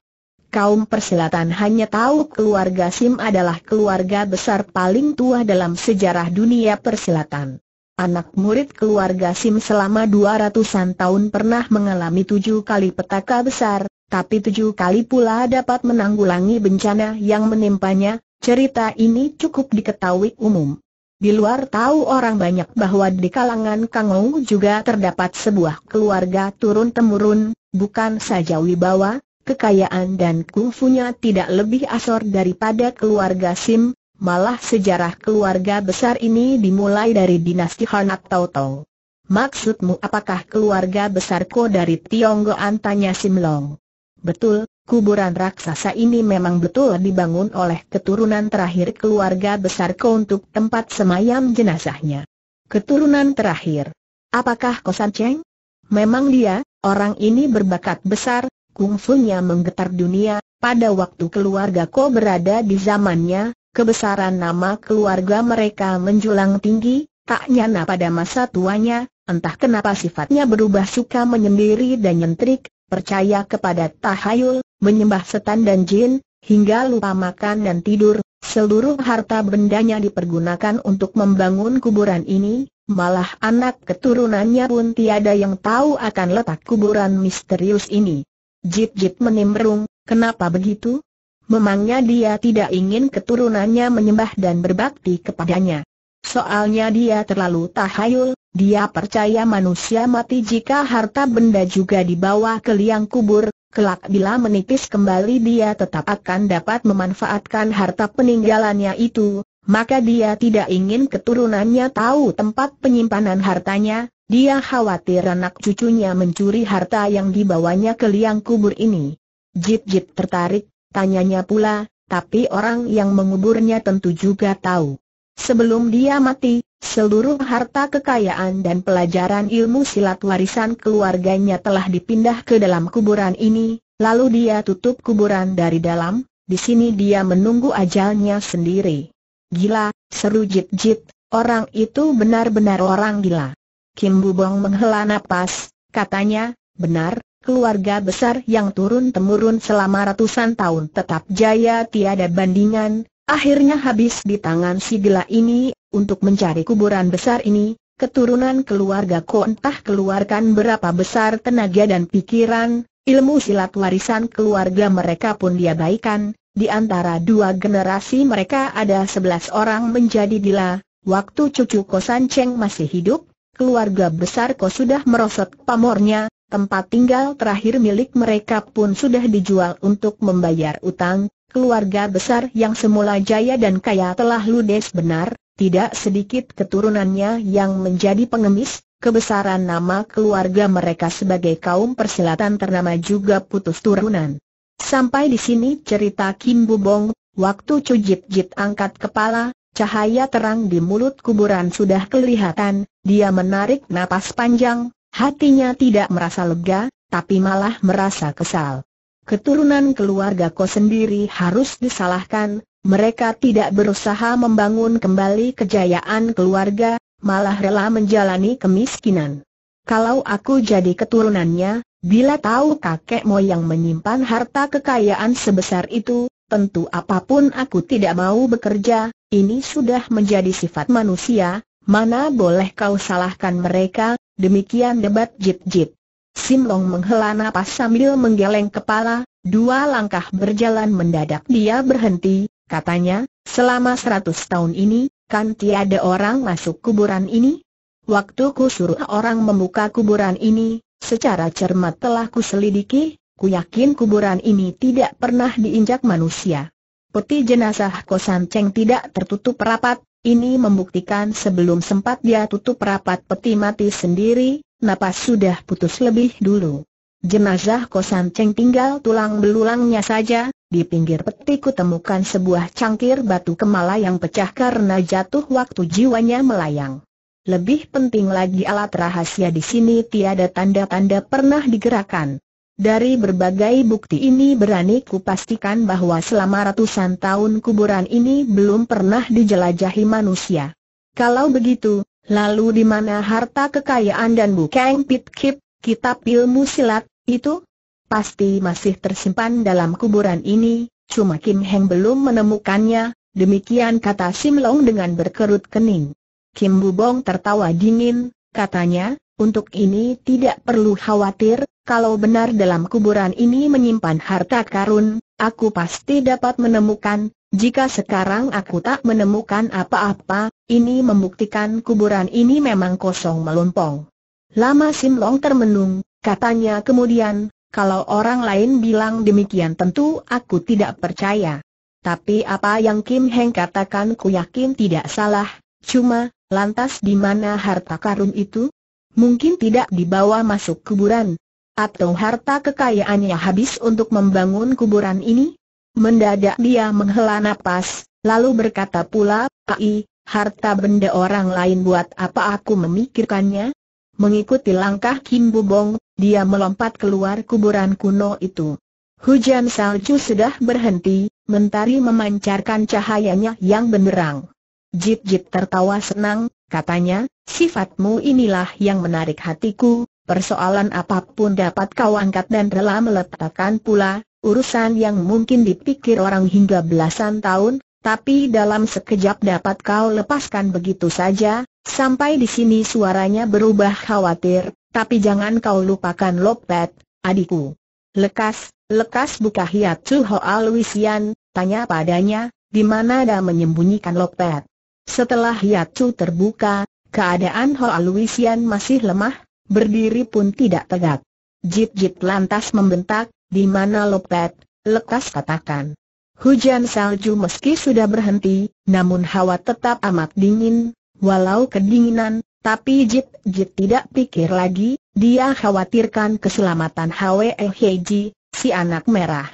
S1: kaum Perselatan hanya tahu keluarga Sim adalah keluarga besar paling tua dalam sejarah dunia Perselatan. Anak murid keluarga Sim selama dua ratusan tahun pernah mengalami tujuh kali petaka besar, tapi tujuh kali pula dapat menanggulangi bencana yang menimpanya, cerita ini cukup diketahui umum. Di luar tahu orang banyak bahwa di kalangan Kangou juga terdapat sebuah keluarga turun-temurun, bukan saja wibawa, kekayaan dan kungfunya tidak lebih asor daripada keluarga Sim, malah sejarah keluarga besar ini dimulai dari dinasti Han atau Tong. Maksudmu apakah keluarga besarku dari Tionggoan antanya Sim Long? Betul, kuburan raksasa ini memang betul dibangun oleh keturunan terakhir keluarga besarku untuk tempat semayam jenazahnya. Keturunan terakhir. Apakah Kosan Cheng? Memang dia, orang ini berbakat besar, kungfunya menggetar dunia, pada waktu keluarga Ko berada di zamannya, kebesaran nama keluarga mereka menjulang tinggi, tak nyana pada masa tuanya, entah kenapa sifatnya berubah suka menyendiri dan nyentrik, percaya kepada tahayul, menyembah setan dan jin, hingga lupa makan dan tidur, seluruh harta bendanya dipergunakan untuk membangun kuburan ini, malah anak keturunannya pun tiada yang tahu akan letak kuburan misterius ini. Jip Jip menimbrung, kenapa begitu? Memangnya dia tidak ingin keturunannya menyembah dan berbakti kepadanya. Soalnya dia terlalu tahayul, dia percaya manusia mati jika harta benda juga dibawa ke liang kubur, kelak bila menipis kembali dia tetap akan dapat memanfaatkan harta peninggalannya itu, maka dia tidak ingin keturunannya tahu tempat penyimpanan hartanya, dia khawatir anak cucunya mencuri harta yang dibawanya ke liang kubur ini. Jip-jip tertarik, tanyanya pula, tapi orang yang menguburnya tentu juga tahu. Sebelum dia mati, seluruh harta kekayaan dan pelajaran ilmu silat warisan keluarganya telah dipindah ke dalam kuburan ini, lalu dia tutup kuburan dari dalam, di sini dia menunggu ajalnya sendiri. Gila, seru Jip-jip, orang itu benar-benar orang gila. Kim Bubong menghela nafas, katanya, benar, keluarga besar yang turun-temurun selama ratusan tahun tetap jaya tiada bandingan, akhirnya habis di tangan si gila ini, untuk mencari kuburan besar ini, keturunan keluarga ku entah keluarkan berapa besar tenaga dan pikiran, ilmu silat warisan keluarga mereka pun diabaikan. di antara dua generasi mereka ada sebelas orang menjadi gila, waktu cucu Kosan Cheng masih hidup, keluarga besar Ko sudah merosot pamornya, tempat tinggal terakhir milik mereka pun sudah dijual untuk membayar utang, keluarga besar yang semula jaya dan kaya telah ludes benar, tidak sedikit keturunannya yang menjadi pengemis, kebesaran nama keluarga mereka sebagai kaum persilatan ternama juga putus turunan. Sampai di sini cerita Kim Bubong, waktu Cujit Jit angkat kepala, Cahaya terang di mulut kuburan sudah kelihatan, dia menarik napas panjang, hatinya tidak merasa lega, tapi malah merasa kesal. Keturunan keluarga Ko sendiri harus disalahkan, mereka tidak berusaha membangun kembali kejayaan keluarga, malah rela menjalani kemiskinan. Kalau aku jadi keturunannya, bila tahu kakek moyang menyimpan harta kekayaan sebesar itu, tentu apapun aku tidak mau bekerja, ini sudah menjadi sifat manusia, mana boleh kau salahkan mereka, demikian debat jip-jip. Simlong menghela napas sambil menggeleng kepala, dua langkah berjalan mendadak dia berhenti, katanya, selama seratus tahun ini, kan tiada orang masuk kuburan ini? Waktu ku suruh orang membuka kuburan ini, secara cermat telah ku selidiki. Ku yakin kuburan ini tidak pernah diinjak manusia. Peti jenazah Kosan Cheng tidak tertutup rapat, ini membuktikan sebelum sempat dia tutup rapat peti mati sendiri, napas sudah putus lebih dulu. Jenazah Kosan Cheng tinggal tulang belulangnya saja, di pinggir peti kutemukan sebuah cangkir batu kemala yang pecah karena jatuh waktu jiwanya melayang. Lebih penting lagi alat rahasia di sini tiada tanda-tanda pernah digerakkan. Dari berbagai bukti ini berani kupastikan bahwa selama ratusan tahun kuburan ini belum pernah dijelajahi manusia. Kalau begitu, lalu di mana harta kekayaan dan bukeng pitkip, kitab ilmu silat, itu? Pasti masih tersimpan dalam kuburan ini, cuma Kim Heng belum menemukannya, demikian kata Sim Long dengan berkerut kening. Kim Bubong tertawa dingin, katanya, untuk ini tidak perlu khawatir, kalau benar dalam kuburan ini menyimpan harta karun, aku pasti dapat menemukan, jika sekarang aku tak menemukan apa-apa, ini membuktikan kuburan ini memang kosong melompong. Lama Sim Long termenung, katanya kemudian, kalau orang lain bilang demikian tentu aku tidak percaya. Tapi apa yang Kim Heng katakan ku yakin tidak salah, cuma, lantas di mana harta karun itu? Mungkin tidak dibawa masuk kuburan, atau harta kekayaannya habis untuk membangun kuburan ini? Mendadak dia menghela napas, lalu berkata pula, Ai, harta benda orang lain buat apa aku memikirkannya? Mengikuti langkah Kim Bubong, dia melompat keluar kuburan kuno itu. Hujan salju sudah berhenti, mentari memancarkan cahayanya yang benderang. Jip-jip tertawa senang, katanya, sifatmu inilah yang menarik hatiku, Persoalan apapun dapat kau angkat dan rela meletakkan pula, urusan yang mungkin dipikir orang hingga belasan tahun, tapi dalam sekejap dapat kau lepaskan begitu saja, sampai di sini suaranya berubah khawatir, tapi jangan kau lupakan Lopet, adikku. Lekas, lekas buka hiatu Hoa Luisian, tanya padanya, di mana ada menyembunyikan Lopet. Setelah hiatu terbuka, keadaan Hoa Luisian masih lemah, Berdiri pun tidak tegak. Jit-jit lantas membentak, di mana Lopet, lekas katakan. Hujan salju meski sudah berhenti, namun hawa tetap amat dingin, walau kedinginan, tapi Jit-Jit tidak pikir lagi, dia khawatirkan keselamatan Hwe Heiji, si anak merah.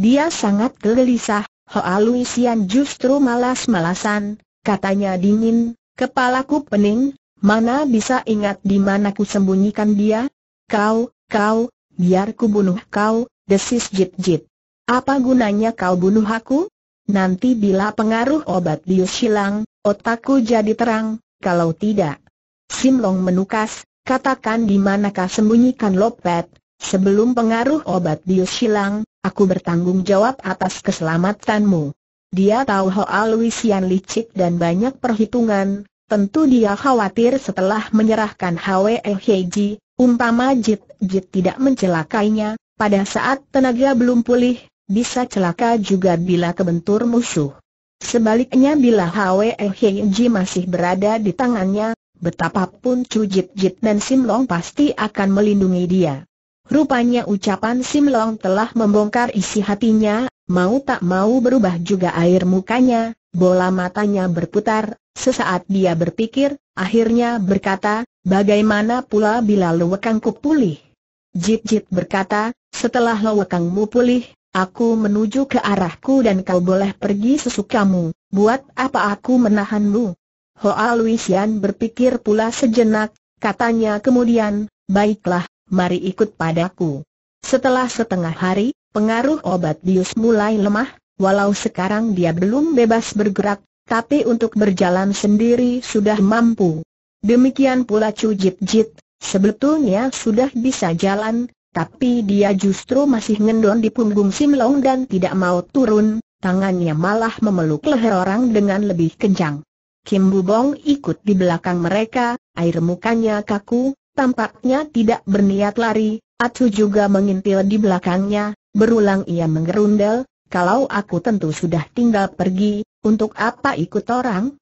S1: Dia sangat gelisah, Hoa Luisian justru malas-malasan, katanya dingin, kepalaku pening, Mana bisa ingat di mana ku sembunyikan dia? Kau, kau, biar ku bunuh kau, desis Jit Jit. Apa gunanya kau bunuh aku? Nanti bila pengaruh obat bius hilang, otakku jadi terang, kalau tidak. Sim Long menukas, katakan di manakah sembunyikan lopet, sebelum pengaruh obat bius hilang, aku bertanggung jawab atas keselamatanmu. Dia tahu Hoa Luisian licik dan banyak perhitungan, Tentu dia khawatir setelah menyerahkan Hwe Heiji, umpama Jit Jit tidak mencelakainya, pada saat tenaga belum pulih, bisa celaka juga bila kebentur musuh. Sebaliknya bila Hwe Heiji masih berada di tangannya, betapapun cujit Jit Jit dan Sim Long pasti akan melindungi dia. Rupanya ucapan Sim Long telah membongkar isi hatinya, mau tak mau berubah juga air mukanya, bola matanya berputar, sesaat dia berpikir, akhirnya berkata, bagaimana pula bila luwekangku pulih? Jit-jit berkata, setelah luwekangmu pulih, aku menuju ke arahku dan kau boleh pergi sesukamu, buat apa aku menahanmu? Hoa Luisian berpikir pula sejenak, katanya kemudian, baiklah, mari ikut padaku. Setelah setengah hari, pengaruh obat bius mulai lemah, walau sekarang dia belum bebas bergerak, tapi untuk berjalan sendiri sudah mampu. Demikian pula Chu Jit Jit, sebetulnya sudah bisa jalan, tapi dia justru masih ngendon di punggung Sim Long dan tidak mau turun, tangannya malah memeluk leher orang dengan lebih kencang. Kim Bubong ikut di belakang mereka, air mukanya kaku, Tampaknya tidak berniat lari, Aku juga mengintil di belakangnya, berulang ia menggerundel, kalau aku tentu sudah tinggal pergi, untuk apa ikut orang?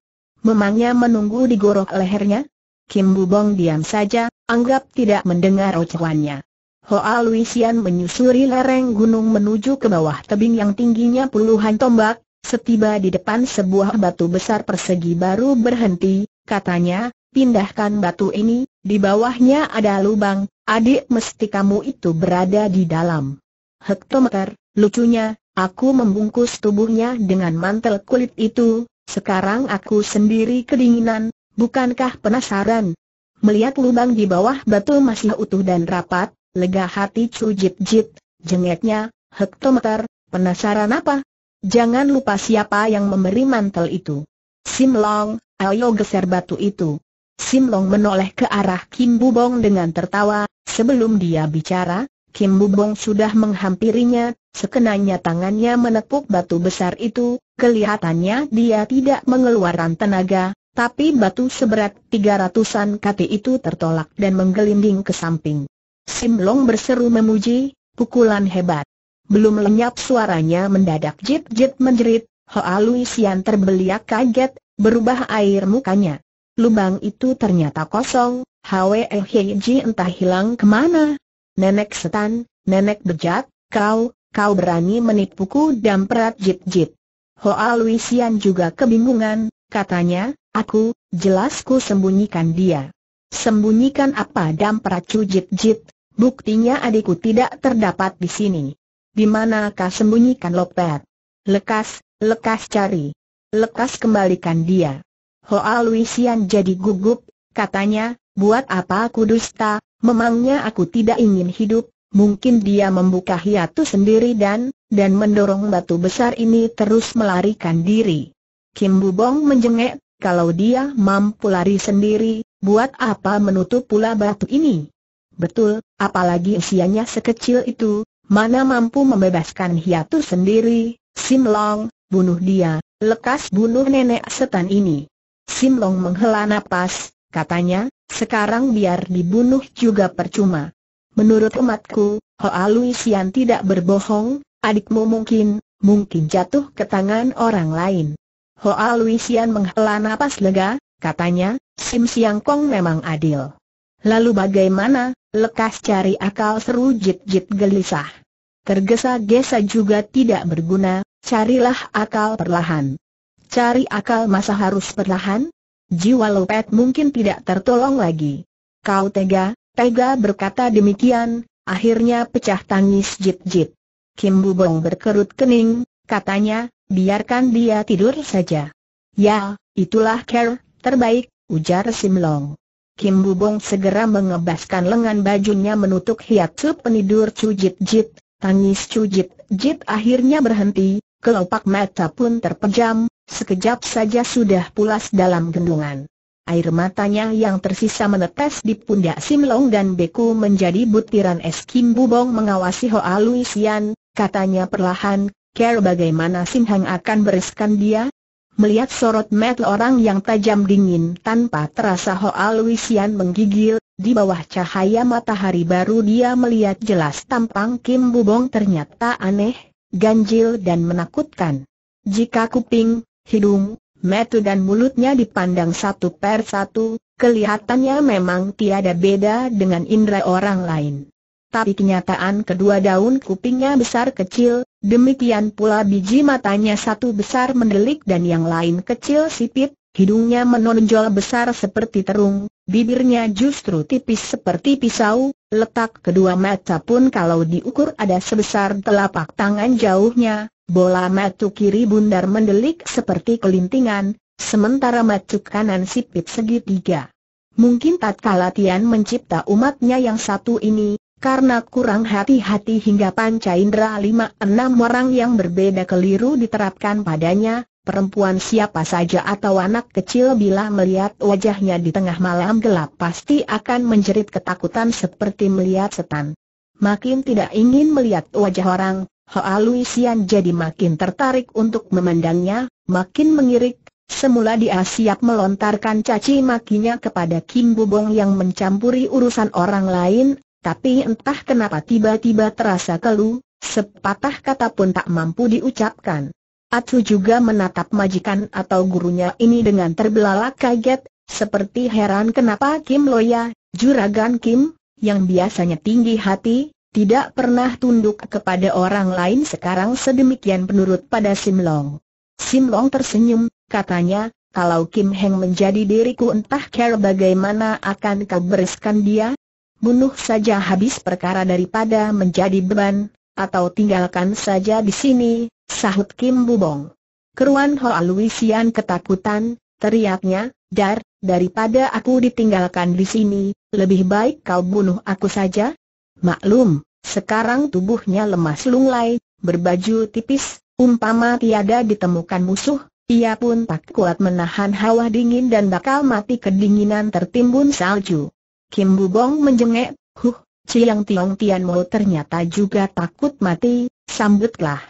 S1: Memangnya menunggu digorok lehernya? Kim Bubong diam saja, anggap tidak mendengar ocehannya. Hoa Luisian menyusuri lereng gunung menuju ke bawah tebing yang tingginya puluhan tombak, setiba di depan sebuah batu besar persegi baru berhenti, katanya, pindahkan batu ini, di bawahnya ada lubang, adik mesti kamu itu berada di dalam. Hektometer, lucunya, aku membungkus tubuhnya dengan mantel kulit itu, sekarang aku sendiri kedinginan, bukankah penasaran? Melihat lubang di bawah batu masih utuh dan rapat, lega hati Chu Jit Jit, jengeknya, Hektometer, penasaran apa? Jangan lupa siapa yang memberi mantel itu. Sim Long, ayo geser batu itu. Sim Long menoleh ke arah Kim Bubong dengan tertawa, sebelum dia bicara, Kim Bubong sudah menghampirinya, sekenanya tangannya menepuk batu besar itu, kelihatannya dia tidak mengeluarkan tenaga, tapi batu seberat tiga ratusan kati itu tertolak dan menggelinding ke samping. Sim Long berseru memuji, pukulan hebat. Belum lenyap suaranya mendadak jit-jit menjerit, Hoa Sian terbeliak kaget, berubah air mukanya. Lubang itu ternyata kosong, Hwe Heiji entah hilang kemana. Nenek setan, nenek bejat, kau, kau berani menipuku dan perat jip jip. Hoa Luisian juga kebingungan, katanya, aku, jelasku sembunyikan dia. Sembunyikan apa dan peracu jip? Bukti nya adikku tidak terdapat di sini. Di manakah sembunyikan lopet? Lekas, lekas cari. Lekas kembalikan dia. Hoa Luisian jadi gugup, katanya, buat apa aku dusta, memangnya aku tidak ingin hidup, mungkin dia membuka hiatu sendiri dan, dan mendorong batu besar ini terus melarikan diri. Kim Bubong menjengek, kalau dia mampu lari sendiri, buat apa menutup pula batu ini? Betul, apalagi usianya sekecil itu, mana mampu membebaskan hiatu sendiri, Sim Long, bunuh dia, lekas bunuh nenek setan ini. Sim Long menghela napas, katanya, sekarang biar dibunuh juga percuma. Menurut umatku, Hoa Luisian tidak berbohong, adikmu mungkin, mungkin jatuh ke tangan orang lain. Hoa Luisian menghela napas lega, katanya, Sim Siang Kong memang adil. Lalu bagaimana, lekas cari akal seru jit-jit gelisah. Tergesa-gesa juga tidak berguna, carilah akal perlahan. Cari akal masa harus perlahan? Jiwa Lopet mungkin tidak tertolong lagi. Kau tega, tega berkata demikian, akhirnya pecah tangis jit-jit. Kim Bubong berkerut kening, katanya, biarkan dia tidur saja. Ya, itulah care, terbaik, ujar Simlong. Kim Bubong segera mengebaskan lengan bajunya menutup hiatsu penidur cujit-jit, tangis cujit-jit akhirnya berhenti, kelopak mata pun terpejam, Sekejap saja sudah pulas dalam gendungan. Air matanya yang tersisa menetes di pundak Simlong dan Beku menjadi butiran es Kim Bubong mengawasi Hoa Luisian, katanya perlahan, care bagaimana Sim Hang akan bereskan dia? Melihat sorot mata orang yang tajam dingin tanpa terasa Hoa Luisian menggigil, di bawah cahaya matahari baru dia melihat jelas tampang Kim Bubong ternyata aneh, ganjil dan menakutkan. Jika kuping, hidung, metu dan mulutnya dipandang satu per satu, kelihatannya memang tiada beda dengan indera orang lain. Tapi kenyataan kedua daun kupingnya besar kecil, demikian pula biji matanya satu besar mendelik dan yang lain kecil sipit, hidungnya menonjol besar seperti terung, bibirnya justru tipis seperti pisau, Letak kedua mata pun kalau diukur ada sebesar telapak tangan jauhnya, bola mata kiri bundar mendelik seperti kelintingan, sementara mata kanan sipit segitiga. Mungkin tatkala Tian mencipta umatnya yang satu ini, karena kurang hati-hati hingga panca indera lima enam orang yang berbeda keliru diterapkan padanya, perempuan siapa saja atau anak kecil bila melihat wajahnya di tengah malam gelap pasti akan menjerit ketakutan seperti melihat setan. Makin tidak ingin melihat wajah orang, Hoa Luisian jadi makin tertarik untuk memandangnya, makin mengirik, semula dia siap melontarkan caci makinya kepada Kim Bubong yang mencampuri urusan orang lain, tapi entah kenapa tiba-tiba terasa keluh, sepatah kata pun tak mampu diucapkan. Atu juga menatap majikan atau gurunya ini dengan terbelalak kaget, seperti heran kenapa Kim Loya, juragan Kim, yang biasanya tinggi hati, tidak pernah tunduk kepada orang lain sekarang sedemikian penurut pada Sim Long. Sim Long tersenyum, katanya, kalau Kim Heng menjadi diriku entah care bagaimana akan kau bereskan dia? Bunuh saja habis perkara daripada menjadi beban, atau tinggalkan saja di sini, Sahut Kim Bubong. Keruan Hoa Luisian ketakutan, teriaknya, Dar, daripada aku ditinggalkan di sini, lebih baik kau bunuh aku saja. Maklum, sekarang tubuhnya lemas lunglai, berbaju tipis, umpama tiada ditemukan musuh, ia pun tak kuat menahan hawa dingin dan bakal mati kedinginan tertimbun salju. Kim Bubong menjengek, huh, Ciang Tiong Tian Mo ternyata juga takut mati, sambutlah.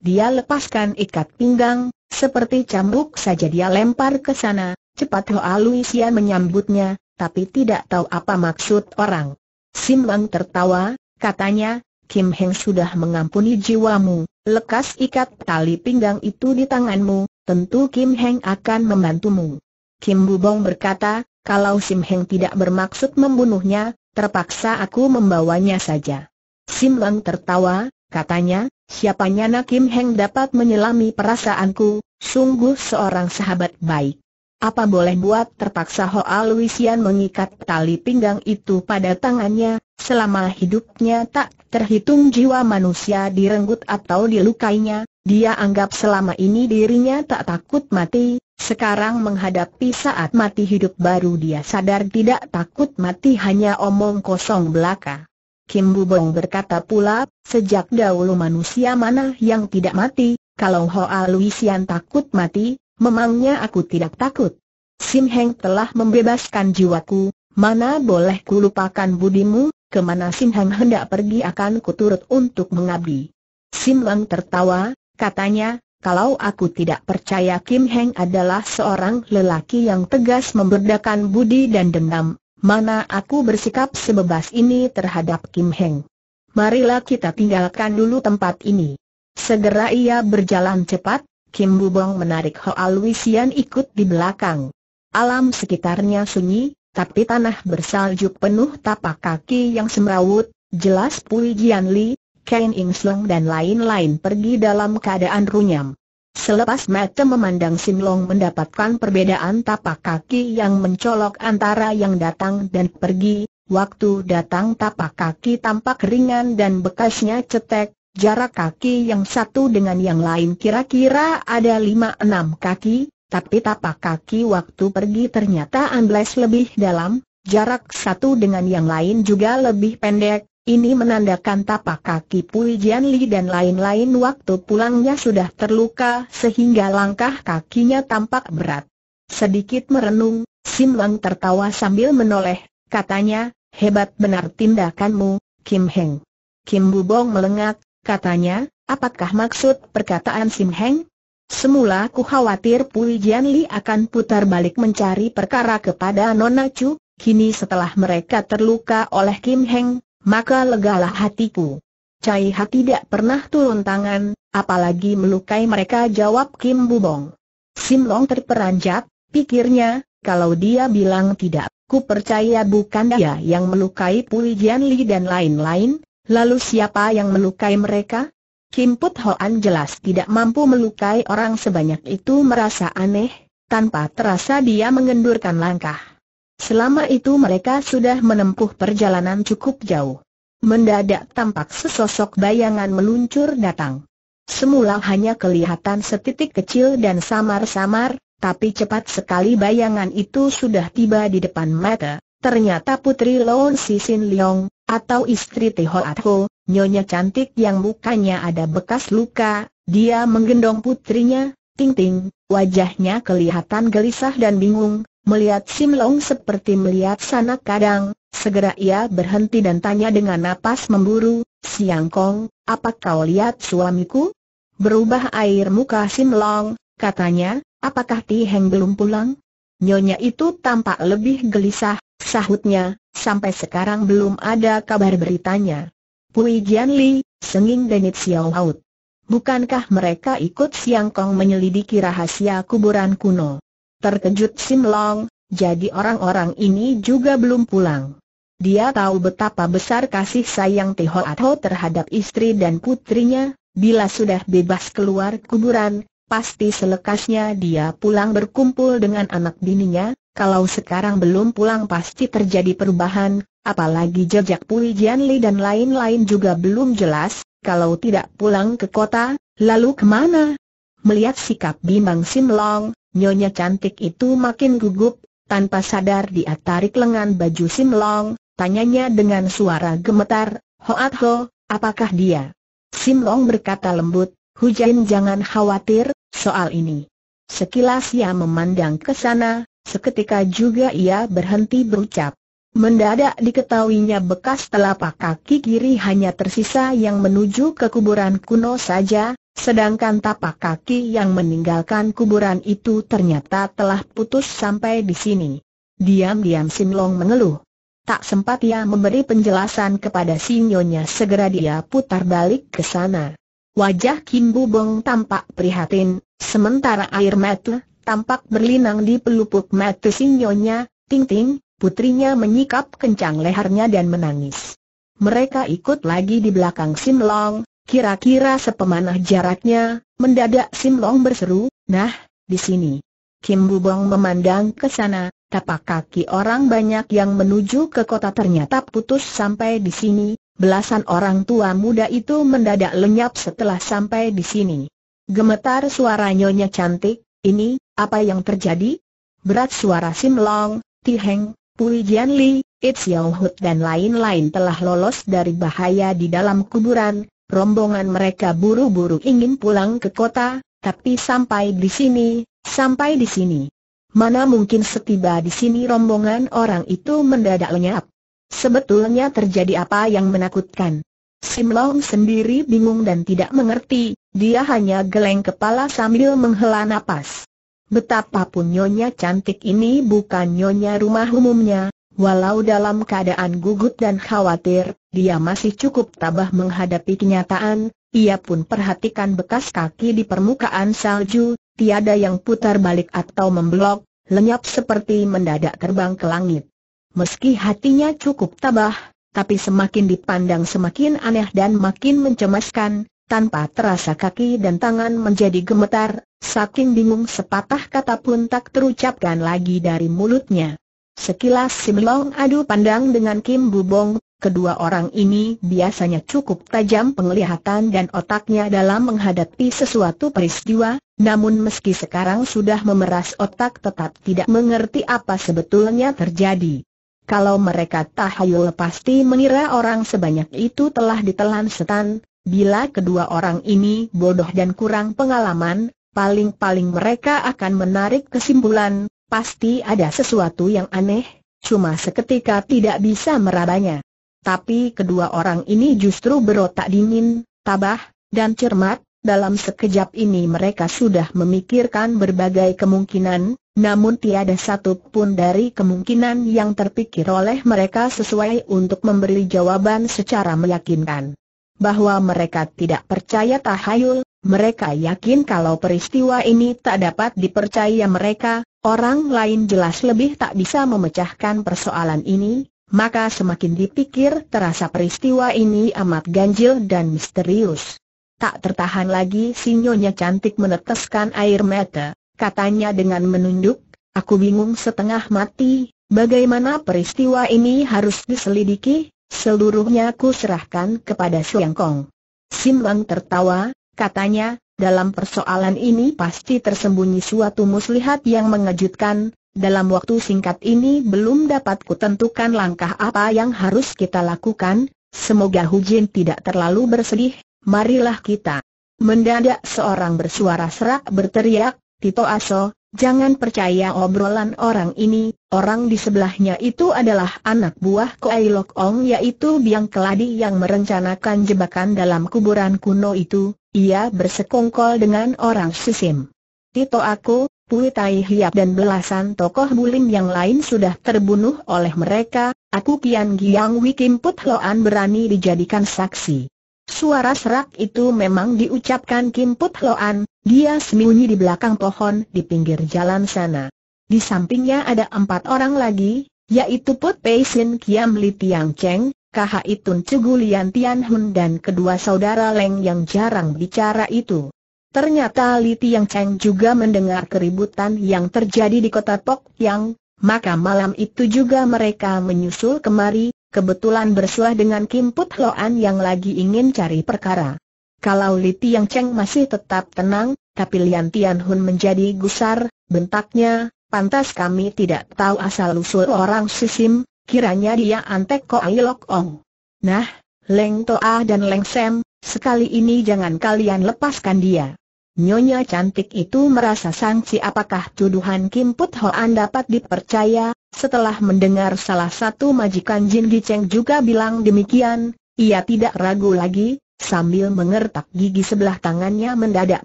S1: Dia lepaskan ikat pinggang, seperti cambuk saja dia lempar ke sana, cepat Hoa Luisia menyambutnya, tapi tidak tahu apa maksud orang. Sim Lang tertawa, katanya, Kim Heng sudah mengampuni jiwamu, lekas ikat tali pinggang itu di tanganmu, tentu Kim Heng akan membantumu. Kim Bubong berkata, kalau Sim Heng tidak bermaksud membunuhnya, terpaksa aku membawanya saja. Sim Lang tertawa, katanya, Siapanya Kim Heng dapat menyelami perasaanku, sungguh seorang sahabat baik. Apa boleh buat terpaksa Hoa Luisian mengikat tali pinggang itu pada tangannya, selama hidupnya tak terhitung jiwa manusia direnggut atau dilukainya, dia anggap selama ini dirinya tak takut mati, sekarang menghadapi saat mati hidup baru dia sadar tidak takut mati hanya omong kosong belaka. Kim Bubong berkata pula, sejak dahulu manusia mana yang tidak mati, kalau Hoa Luisian takut mati, memangnya aku tidak takut. Sim Heng telah membebaskan jiwaku, mana boleh ku lupakan budimu, kemana Sim Heng hendak pergi akan kuturut untuk mengabdi. Sim Lang tertawa, katanya, kalau aku tidak percaya Kim Heng adalah seorang lelaki yang tegas memberdakan budi dan dendam, mana aku bersikap sebebas ini terhadap Kim Heng. Marilah kita tinggalkan dulu tempat ini. Segera ia berjalan cepat, Kim Bubong menarik Hoa Luisian ikut di belakang. Alam sekitarnya sunyi, tapi tanah bersalju penuh tapak kaki yang semrawut, jelas Pui Jian Li, Ken Ing Sleng dan lain-lain pergi dalam keadaan runyam. Selepas mata memandang Simlong mendapatkan perbedaan tapak kaki yang mencolok antara yang datang dan pergi, waktu datang tapak kaki tampak ringan dan bekasnya cetek, jarak kaki yang satu dengan yang lain kira-kira ada 5-6 kaki, tapi tapak kaki waktu pergi ternyata ambles lebih dalam, jarak satu dengan yang lain juga lebih pendek, ini menandakan tapak kaki Pui Jianli dan lain-lain waktu pulangnya sudah terluka sehingga langkah kakinya tampak berat. Sedikit merenung, Sim Lang tertawa sambil menoleh, katanya, hebat benar tindakanmu, Kim Heng. Kim Bubong melengat, katanya, apakah maksud perkataan Sim Heng? Semula ku khawatir Pui Jianli akan putar balik mencari perkara kepada Nona Chu, kini setelah mereka terluka oleh Kim Heng, maka legalah hatiku. Cai Ha tidak pernah turun tangan, apalagi melukai mereka jawab Kim Bubong. Sim Long terperanjat, pikirnya, kalau dia bilang tidak, ku percaya bukan dia yang melukai Pui Jian Li dan lain-lain, lalu siapa yang melukai mereka? Kim Put Hoan jelas tidak mampu melukai orang sebanyak itu merasa aneh, tanpa terasa dia mengendurkan langkah. Selama itu mereka sudah menempuh perjalanan cukup jauh. Mendadak tampak sesosok bayangan meluncur datang. Semula hanya kelihatan setitik kecil dan samar-samar, tapi cepat sekali bayangan itu sudah tiba di depan mata. Ternyata Putri Si Sin Leong, atau istri Tihoat Ho, nyonya cantik yang mukanya ada bekas luka, dia menggendong putrinya, Ting Ting, wajahnya kelihatan gelisah dan bingung, Melihat Sim Long seperti melihat sanak kadang, segera ia berhenti dan tanya dengan napas memburu, Siang Kong, apa kau lihat suamiku? Berubah air muka Sim Long, katanya, apakah Ti Heng belum pulang? Nyonya itu tampak lebih gelisah, sahutnya, sampai sekarang belum ada kabar beritanya. Pui Jian Li, Senging Denit Xiao Out. Bukankah mereka ikut Siang Kong menyelidiki rahasia kuburan kuno? Terkejut Sim Long, jadi orang-orang ini juga belum pulang. Dia tahu betapa besar kasih sayang Teh Ho terhadap istri dan putrinya, bila sudah bebas keluar kuburan, pasti selekasnya dia pulang berkumpul dengan anak bininya, kalau sekarang belum pulang pasti terjadi perubahan, apalagi jejak Pui Jianli dan lain-lain juga belum jelas, kalau tidak pulang ke kota, lalu kemana? Melihat sikap bimbang Sim Long, Nyonya cantik itu makin gugup, tanpa sadar dia tarik lengan baju Simlong, tanyanya dengan suara gemetar, Hoat Ho, apakah dia? Simlong berkata lembut, Hujan jangan khawatir, soal ini. Sekilas ia memandang ke sana, seketika juga ia berhenti berucap. Mendadak diketahuinya bekas telapak kaki kiri hanya tersisa yang menuju ke kuburan kuno saja, sedangkan tapak kaki yang meninggalkan kuburan itu ternyata telah putus sampai di sini. Diam-diam Simlong mengeluh. Tak sempat ia memberi penjelasan kepada sinyonya segera dia putar balik ke sana. Wajah Kim Bubong tampak prihatin, sementara air mata tampak berlinang di pelupuk mata sinyonya, ting-ting, Putrinya menyikap kencang lehernya dan menangis. Mereka ikut lagi di belakang Sim Long, kira-kira sepemanah jaraknya, mendadak Sim Long berseru, nah, di sini. Kim Bubong memandang ke sana, tapak kaki orang banyak yang menuju ke kota ternyata putus sampai di sini, belasan orang tua muda itu mendadak lenyap setelah sampai di sini. Gemetar suara nyonya cantik, ini, apa yang terjadi? Berat suara Sim Long, Tiheng, Pui Jian Li, It Xiao Hut dan lain-lain telah lolos dari bahaya di dalam kuburan, rombongan mereka buru-buru ingin pulang ke kota, tapi sampai di sini, sampai di sini. Mana mungkin setiba di sini rombongan orang itu mendadak lenyap. Sebetulnya terjadi apa yang menakutkan? Sim Long sendiri bingung dan tidak mengerti, dia hanya geleng kepala sambil menghela napas. Betapapun nyonya cantik ini bukan nyonya rumah umumnya, walau dalam keadaan gugut dan khawatir, dia masih cukup tabah menghadapi kenyataan, ia pun perhatikan bekas kaki di permukaan salju, tiada yang putar balik atau memblok, lenyap seperti mendadak terbang ke langit. Meski hatinya cukup tabah, tapi semakin dipandang semakin aneh dan makin mencemaskan, tanpa terasa kaki dan tangan menjadi gemetar, saking bingung sepatah kata pun tak terucapkan lagi dari mulutnya. Sekilas Long adu pandang dengan Kim Bubong, kedua orang ini biasanya cukup tajam penglihatan dan otaknya dalam menghadapi sesuatu peristiwa, namun meski sekarang sudah memeras otak tetap tidak mengerti apa sebetulnya terjadi. Kalau mereka tahayul pasti mengira orang sebanyak itu telah ditelan setan, Bila kedua orang ini bodoh dan kurang pengalaman, paling-paling mereka akan menarik kesimpulan, pasti ada sesuatu yang aneh, cuma seketika tidak bisa merabanya. Tapi kedua orang ini justru berotak dingin, tabah, dan cermat, dalam sekejap ini mereka sudah memikirkan berbagai kemungkinan, namun tiada satu pun dari kemungkinan yang terpikir oleh mereka sesuai untuk memberi jawaban secara meyakinkan bahwa mereka tidak percaya tahayul, mereka yakin kalau peristiwa ini tak dapat dipercaya mereka, orang lain jelas lebih tak bisa memecahkan persoalan ini, maka semakin dipikir terasa peristiwa ini amat ganjil dan misterius. Tak tertahan lagi sinyonya cantik meneteskan air mata, katanya dengan menunduk, aku bingung setengah mati, bagaimana peristiwa ini harus diselidiki, Seluruhnya ku serahkan kepada Siang Kong. Sim Lang tertawa, katanya, dalam persoalan ini pasti tersembunyi suatu muslihat yang mengejutkan, dalam waktu singkat ini belum dapat kutentukan langkah apa yang harus kita lakukan, semoga Hujin tidak terlalu bersedih, marilah kita. Mendadak seorang bersuara serak berteriak, Tito Aso, Jangan percaya obrolan orang ini, orang di sebelahnya itu adalah anak buah Koei Lok Ong yaitu Biang Keladi yang merencanakan jebakan dalam kuburan kuno itu, ia bersekongkol dengan orang sisim. Tito aku, Pui Tai Hiap dan belasan tokoh bulim yang lain sudah terbunuh oleh mereka, aku Kian Giang Wikim Put Loan berani dijadikan saksi. Suara serak itu memang diucapkan Kim Put Loan, dia sembunyi di belakang pohon di pinggir jalan sana. Di sampingnya ada empat orang lagi, yaitu Put Pei Sin Kiam Li Tiang Cheng, KHI Itun Cugu Lian Tian Hun dan kedua saudara Leng yang jarang bicara itu. Ternyata Li Tiang Cheng juga mendengar keributan yang terjadi di kota Pok Yang, maka malam itu juga mereka menyusul kemari, kebetulan bersuah dengan Kim Put Loan yang lagi ingin cari perkara. Kalau Li Tiang Cheng masih tetap tenang, tapi Lian Tian Hun menjadi gusar, bentaknya, pantas kami tidak tahu asal-usul orang sisim, kiranya dia antek Ai Lok Ong. Nah, Leng Toa dan Leng Sem, sekali ini jangan kalian lepaskan dia. Nyonya cantik itu merasa sangsi apakah tuduhan Kim Put Hoan dapat dipercaya, setelah mendengar salah satu majikan Jin Cheng juga bilang demikian, ia tidak ragu lagi, sambil mengertak gigi sebelah tangannya mendadak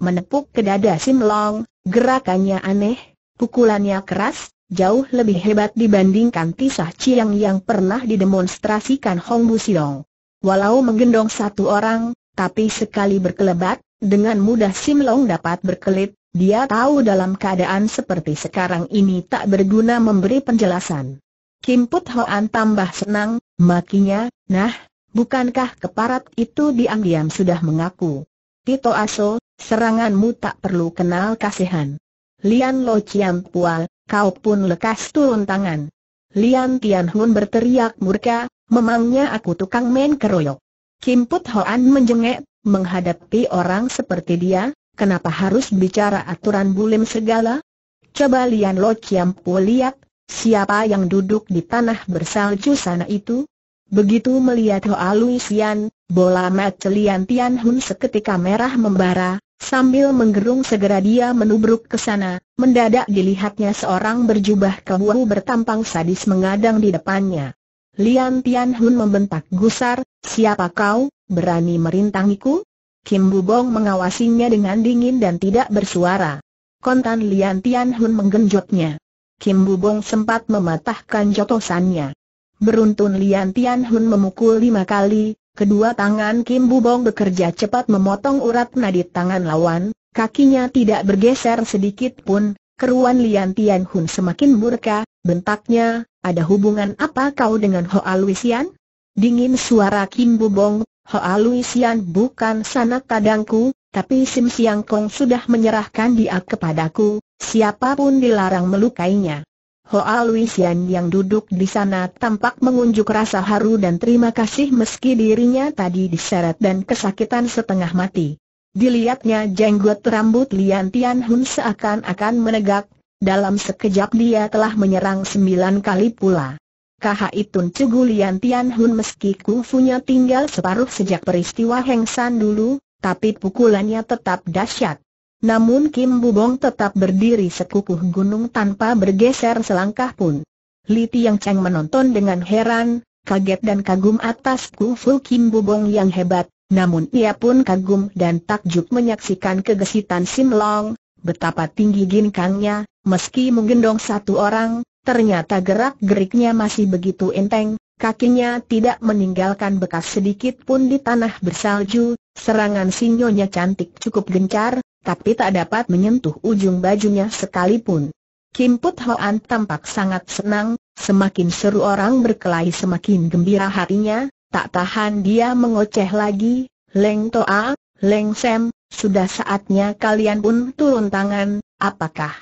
S1: menepuk ke dada Sim Long, gerakannya aneh, pukulannya keras, jauh lebih hebat dibandingkan Tisah Chiang yang pernah didemonstrasikan Hong Bu Siong. Walau menggendong satu orang, tapi sekali berkelebat, dengan mudah Sim Long dapat berkelit, dia tahu dalam keadaan seperti sekarang ini tak berguna memberi penjelasan. Kim Put Hoan tambah senang, makinya, nah, bukankah keparat itu diam-diam sudah mengaku. Tito Aso, seranganmu tak perlu kenal kasihan. Lian Lo Chiam Pual, kau pun lekas turun tangan. Lian Tian Hun berteriak murka, memangnya aku tukang main keroyok. Kim Put Hoan menjengek, Menghadapi orang seperti dia, kenapa harus bicara aturan bulim segala? Coba Lian Lo Chiampu lihat, siapa yang duduk di tanah bersalju sana itu? Begitu melihat Hoa Luisian, bola mata Lian Tian Hun seketika merah membara, Sambil menggerung segera dia menubruk ke sana, mendadak dilihatnya seorang berjubah kewu bertampang sadis mengadang di depannya. Lian Tian Hun membentak gusar, siapa kau, Berani merintangiku? Kim Bubong mengawasinya dengan dingin dan tidak bersuara. Kontan Lian Tian Hun menggenjotnya. Kim Bubong sempat mematahkan jotosannya. Beruntun Lian Tian Hun memukul lima kali, kedua tangan Kim Bubong bekerja cepat memotong urat nadi tangan lawan, kakinya tidak bergeser sedikit pun, keruan Lian Tian Hun semakin murka, bentaknya, ada hubungan apa kau dengan Hoa Luisian? Dingin suara Kim Bubong, Hoa Luisian bukan sanak kadangku, tapi Sim Siang Kong sudah menyerahkan dia kepadaku, siapapun dilarang melukainya. Hoa Luisian yang duduk di sana tampak mengunjuk rasa haru dan terima kasih meski dirinya tadi diseret dan kesakitan setengah mati. Dilihatnya jenggot rambut Lian Tian Hun seakan-akan menegak, dalam sekejap dia telah menyerang sembilan kali pula. Kahai Tun Cugulian Tian Hun meski kungfunya tinggal separuh sejak peristiwa Heng San dulu, tapi pukulannya tetap dahsyat. Namun Kim Bubong tetap berdiri sekukuh gunung tanpa bergeser selangkah pun. Li Tiang Cheng menonton dengan heran, kaget dan kagum atas kungfu Kim Bubong yang hebat, namun ia pun kagum dan takjub menyaksikan kegesitan Sim Long, betapa tinggi ginkangnya, meski menggendong satu orang, Ternyata gerak-geriknya masih begitu enteng, kakinya tidak meninggalkan bekas sedikit pun di tanah bersalju, serangan sinyonya cantik cukup gencar, tapi tak dapat menyentuh ujung bajunya sekalipun. Kim Put Hoan tampak sangat senang, semakin seru orang berkelahi semakin gembira hatinya, tak tahan dia mengoceh lagi, Leng Toa, Leng Sem, sudah saatnya kalian pun turun tangan, apakah?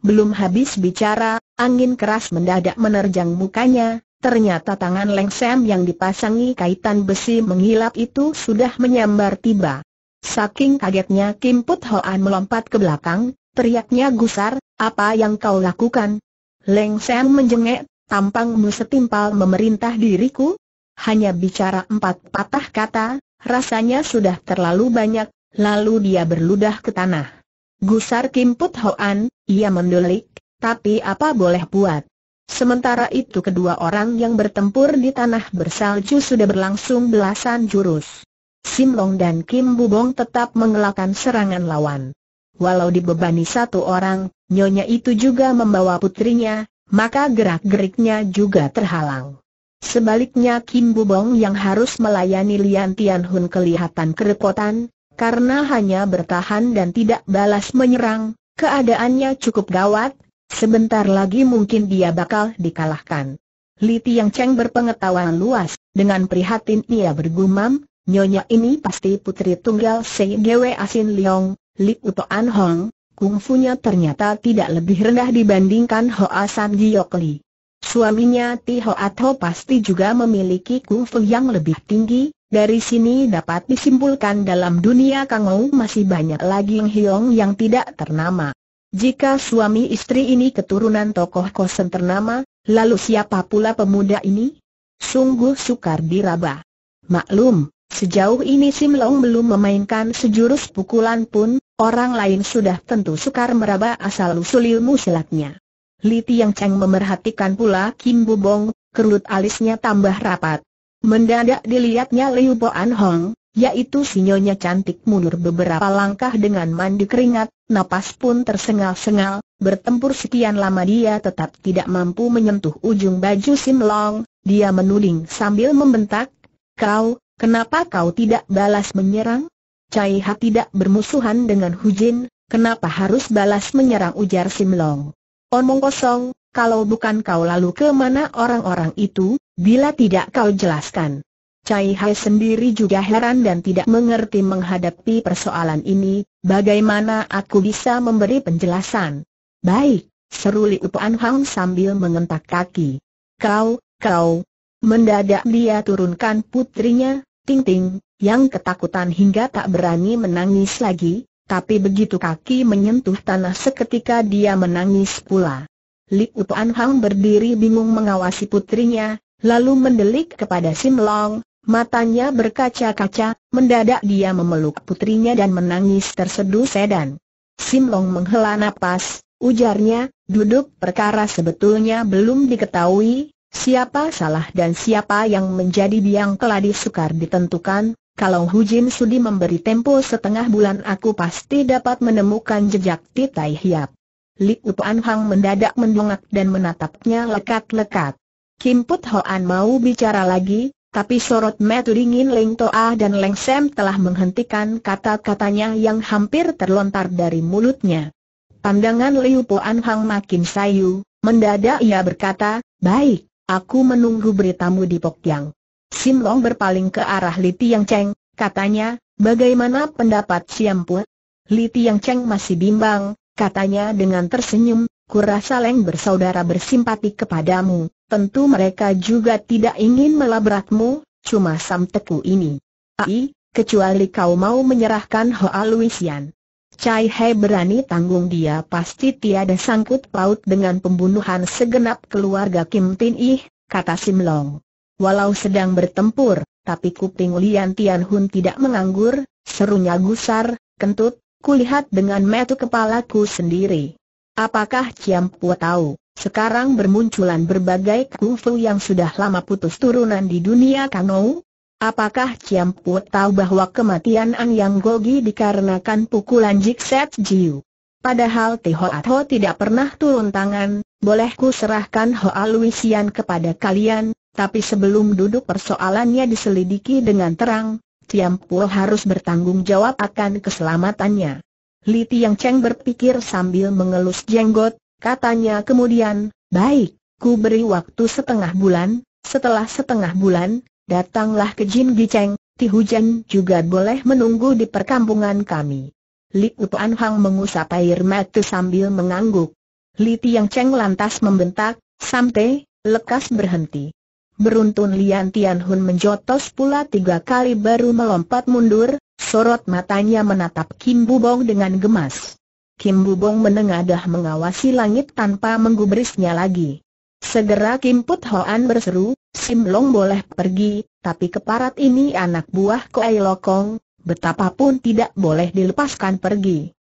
S1: Belum habis bicara, angin keras mendadak menerjang mukanya, ternyata tangan Leng Sam yang dipasangi kaitan besi mengilap itu sudah menyambar tiba. Saking kagetnya Kim Put Hoan melompat ke belakang, teriaknya gusar, apa yang kau lakukan? Leng Sam menjengek, tampangmu setimpal memerintah diriku? Hanya bicara empat patah kata, rasanya sudah terlalu banyak, lalu dia berludah ke tanah. Gusar Kim Put Hoan, ia mendulik, tapi apa boleh buat. Sementara itu kedua orang yang bertempur di tanah bersalju sudah berlangsung belasan jurus. Sim Long dan Kim Bubong tetap mengelakkan serangan lawan. Walau dibebani satu orang, nyonya itu juga membawa putrinya, maka gerak-geriknya juga terhalang. Sebaliknya Kim Bubong yang harus melayani Lian Tian Hun kelihatan kerepotan, karena hanya bertahan dan tidak balas menyerang, keadaannya cukup gawat, sebentar lagi mungkin dia bakal dikalahkan. Li Tiang Cheng berpengetahuan luas, dengan prihatin ia bergumam, Nyonya ini pasti putri tunggal Gwe Asin Leong, Li An Hong, kungfunya ternyata tidak lebih rendah dibandingkan Hoa San Giok Li. Suaminya Ti Ho atau pasti juga memiliki kungfu yang lebih tinggi, dari sini dapat disimpulkan dalam dunia Kangou masih banyak lagi yang hiong yang tidak ternama. Jika suami istri ini keturunan tokoh kosen ternama, lalu siapa pula pemuda ini? Sungguh sukar diraba. Maklum, sejauh ini Sim Long belum memainkan sejurus pukulan pun, orang lain sudah tentu sukar meraba asal-usul ilmu silatnya. Li Tiang Cheng memerhatikan pula Kim Bubong, kerut alisnya tambah rapat. Mendadak dilihatnya Liu Po An Hong, yaitu sinyonya cantik mundur beberapa langkah dengan mandi keringat, napas pun tersengal-sengal, bertempur sekian lama dia tetap tidak mampu menyentuh ujung baju Sim Long, dia menuding sambil membentak, Kau, kenapa kau tidak balas menyerang? Cai Ha tidak bermusuhan dengan Hu Jin, kenapa harus balas menyerang ujar Sim Long? Omong kosong, kalau bukan kau lalu ke mana orang-orang itu, bila tidak kau jelaskan. Cai Hai sendiri juga heran dan tidak mengerti menghadapi persoalan ini, bagaimana aku bisa memberi penjelasan. Baik, seru Li Upan Hang sambil mengentak kaki. Kau, kau. Mendadak dia turunkan putrinya, Ting Ting, yang ketakutan hingga tak berani menangis lagi, tapi begitu kaki menyentuh tanah seketika dia menangis pula. Liu Utuan Hang berdiri bingung mengawasi putrinya, lalu mendelik kepada Sim Long, matanya berkaca-kaca, mendadak dia memeluk putrinya dan menangis terseduh sedan. Sim Long menghela napas, ujarnya, duduk perkara sebetulnya belum diketahui, siapa salah dan siapa yang menjadi biang keladi sukar ditentukan, kalau Hu Jin Sudi memberi tempo setengah bulan aku pasti dapat menemukan jejak Titai Hiap. Li Upan Hang mendadak mendongak dan menatapnya lekat-lekat. Kim Put Hoan mau bicara lagi, tapi sorot metu dingin Leng Toa dan Leng Sam telah menghentikan kata-katanya yang hampir terlontar dari mulutnya. Pandangan Liu Upan Hang makin sayu, mendadak ia berkata, Baik, aku menunggu beritamu di Pokyang. Sim Long berpaling ke arah Li Tiang Cheng, katanya, bagaimana pendapat Siam Put? Li Tiang Cheng masih bimbang, katanya dengan tersenyum, kurasa Leng bersaudara bersimpati kepadamu, tentu mereka juga tidak ingin melabrakmu, cuma Samteku ini. Ai, kecuali kau mau menyerahkan Hoa Luisian. Cai He berani tanggung dia pasti tiada sangkut paut dengan pembunuhan segenap keluarga Kim Tin Ih, kata Sim Long. Walau sedang bertempur, tapi kuping Lian Tian Hun tidak menganggur, serunya gusar, kentut, Kulihat dengan metu kepalaku sendiri. Apakah Ciam Pua tahu, sekarang bermunculan berbagai kungfu yang sudah lama putus turunan di dunia kanou? Apakah Ciam Pua tahu bahwa kematian Ang Yang Gogi dikarenakan pukulan Jik Set Jiu? Padahal Teh Hoa Ho tidak pernah turun tangan, bolehku serahkan Hoa Luisian kepada kalian, tapi sebelum duduk persoalannya diselidiki dengan terang, Tiam Pua harus bertanggung jawab akan keselamatannya. Li Tiang Cheng berpikir sambil mengelus jenggot, katanya kemudian, baik, ku beri waktu setengah bulan, setelah setengah bulan, datanglah ke Jin Giceng, Ti Hujan juga boleh menunggu di perkampungan kami. Li Upan Hang mengusap air mata sambil mengangguk. Li Tiang Cheng lantas membentak, Samte, lekas berhenti. Beruntun Lian Tianhun menjotos pula tiga kali baru melompat mundur, sorot matanya menatap Kim Bubong dengan gemas. Kim Bubong menengadah mengawasi langit tanpa menggubrisnya lagi. Segera Kim Put Hoan berseru, Sim Long boleh pergi, tapi keparat ini anak buah Koei Lokong, betapapun tidak boleh dilepaskan pergi.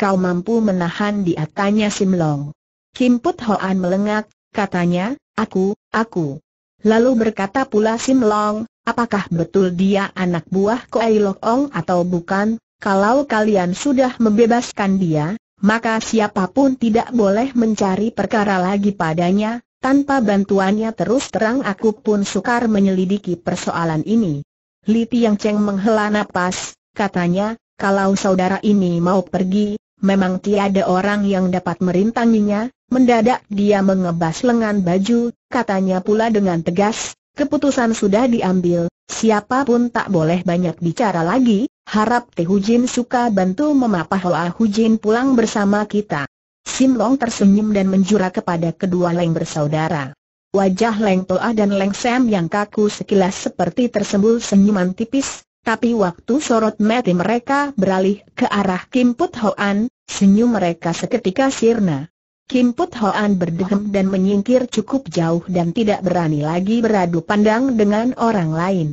S1: Kau mampu menahan di atanya Sim Long. Kim Put Hoan melengak, katanya, aku, aku, Lalu berkata pula Sim Long, apakah betul dia anak buah Koai Lok Ong atau bukan? Kalau kalian sudah membebaskan dia, maka siapapun tidak boleh mencari perkara lagi padanya, tanpa bantuannya terus terang aku pun sukar menyelidiki persoalan ini. Li Tiang Cheng menghela nafas, katanya, kalau saudara ini mau pergi, Memang tiada orang yang dapat merintanginya, mendadak dia mengebas lengan baju, katanya pula dengan tegas, keputusan sudah diambil, siapapun tak boleh banyak bicara lagi, harap Teh Hujin suka bantu memapah Hoa Hujin pulang bersama kita. Sim Long tersenyum dan menjura kepada kedua Leng bersaudara. Wajah Leng Toa dan Leng Sam yang kaku sekilas seperti tersembul senyuman tipis, tapi waktu sorot mati mereka beralih ke arah Kim Put Hoan, senyum mereka seketika sirna. Kim Put Hoan berdehem dan menyingkir cukup jauh dan tidak berani lagi beradu pandang dengan orang lain.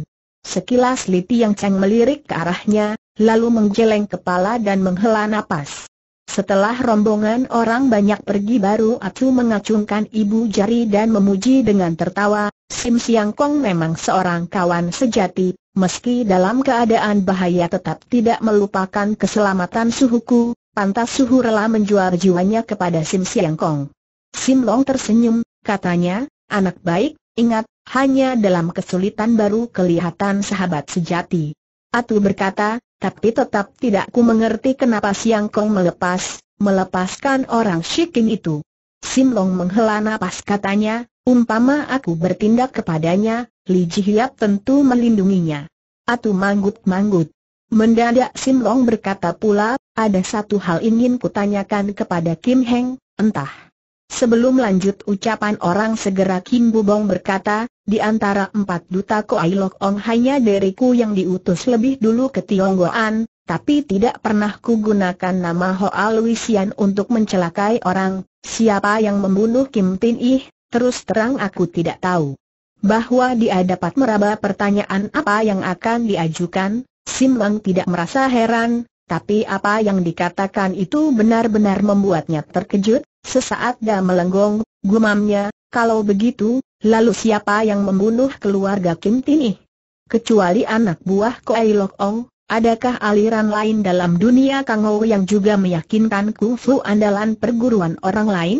S1: Sekilas Li yang Cheng melirik ke arahnya, lalu menggeleng kepala dan menghela napas. Setelah rombongan orang banyak pergi baru Atu mengacungkan ibu jari dan memuji dengan tertawa, Sim Siang Kong memang seorang kawan sejati, meski dalam keadaan bahaya tetap tidak melupakan keselamatan suhuku, pantas suhu rela menjual jiwanya kepada Sim Siang Kong. Sim Long tersenyum, katanya, anak baik, ingat, hanya dalam kesulitan baru kelihatan sahabat sejati. Atu berkata, tapi tetap tidak ku mengerti kenapa Siang Kong melepas, melepaskan orang shikin itu. Sim Long menghela napas katanya, Umpama aku bertindak kepadanya, Li Jihyap tentu melindunginya. Atu manggut-manggut. Mendadak Sim Long berkata pula, ada satu hal ingin kutanyakan kepada Kim Heng, entah. Sebelum lanjut ucapan orang segera Kim Bubong berkata, di antara empat duta Koai Lok Ong hanya deriku yang diutus lebih dulu ke Tionggoan, tapi tidak pernah kugunakan nama Hoa Luisian untuk mencelakai orang, siapa yang membunuh Kim Tin Ih, terus terang aku tidak tahu. Bahwa dia dapat meraba pertanyaan apa yang akan diajukan, Simang tidak merasa heran, tapi apa yang dikatakan itu benar-benar membuatnya terkejut, sesaat dia melenggong, gumamnya, kalau begitu, lalu siapa yang membunuh keluarga Kim Tini? Kecuali anak buah Koei Lok Ong, adakah aliran lain dalam dunia Kang Ho yang juga meyakinkan kungfu andalan perguruan orang lain?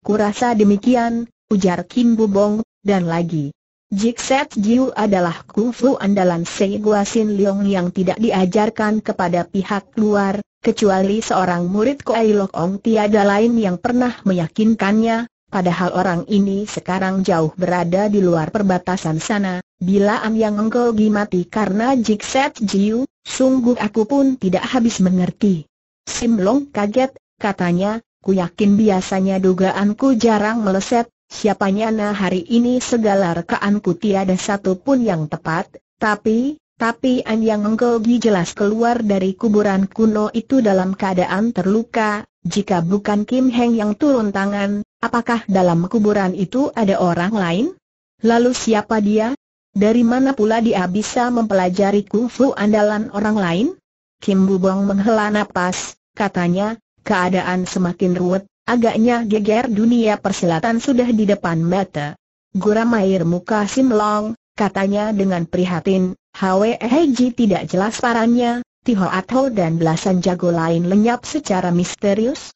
S1: Kurasa demikian, ujar Kim Bubong, dan lagi. Jik Jikset Jiu adalah kungfu andalan Sei Guasin Leong yang tidak diajarkan kepada pihak luar, kecuali seorang murid Koai Lok Ong tiada lain yang pernah meyakinkannya, padahal orang ini sekarang jauh berada di luar perbatasan sana, bila Am Yang Enggogi mati karena Jik Jikset Jiu, sungguh aku pun tidak habis mengerti. Sim Long kaget, katanya, ku yakin biasanya dugaanku jarang meleset, Siapanya nah hari ini segala rekaanku tiada satu pun yang tepat, tapi, tapi An Yang jelas keluar dari kuburan kuno itu dalam keadaan terluka, jika bukan Kim Heng yang turun tangan, apakah dalam kuburan itu ada orang lain? Lalu siapa dia? Dari mana pula dia bisa mempelajari kungfu andalan orang lain? Kim Bubong menghela nafas, katanya, keadaan semakin ruwet, Agaknya geger dunia persilatan sudah di depan mata. Guram air muka Simlong, katanya dengan prihatin, Hwe Heiji tidak jelas parannya, Tiho Atho dan belasan jago lain lenyap secara misterius.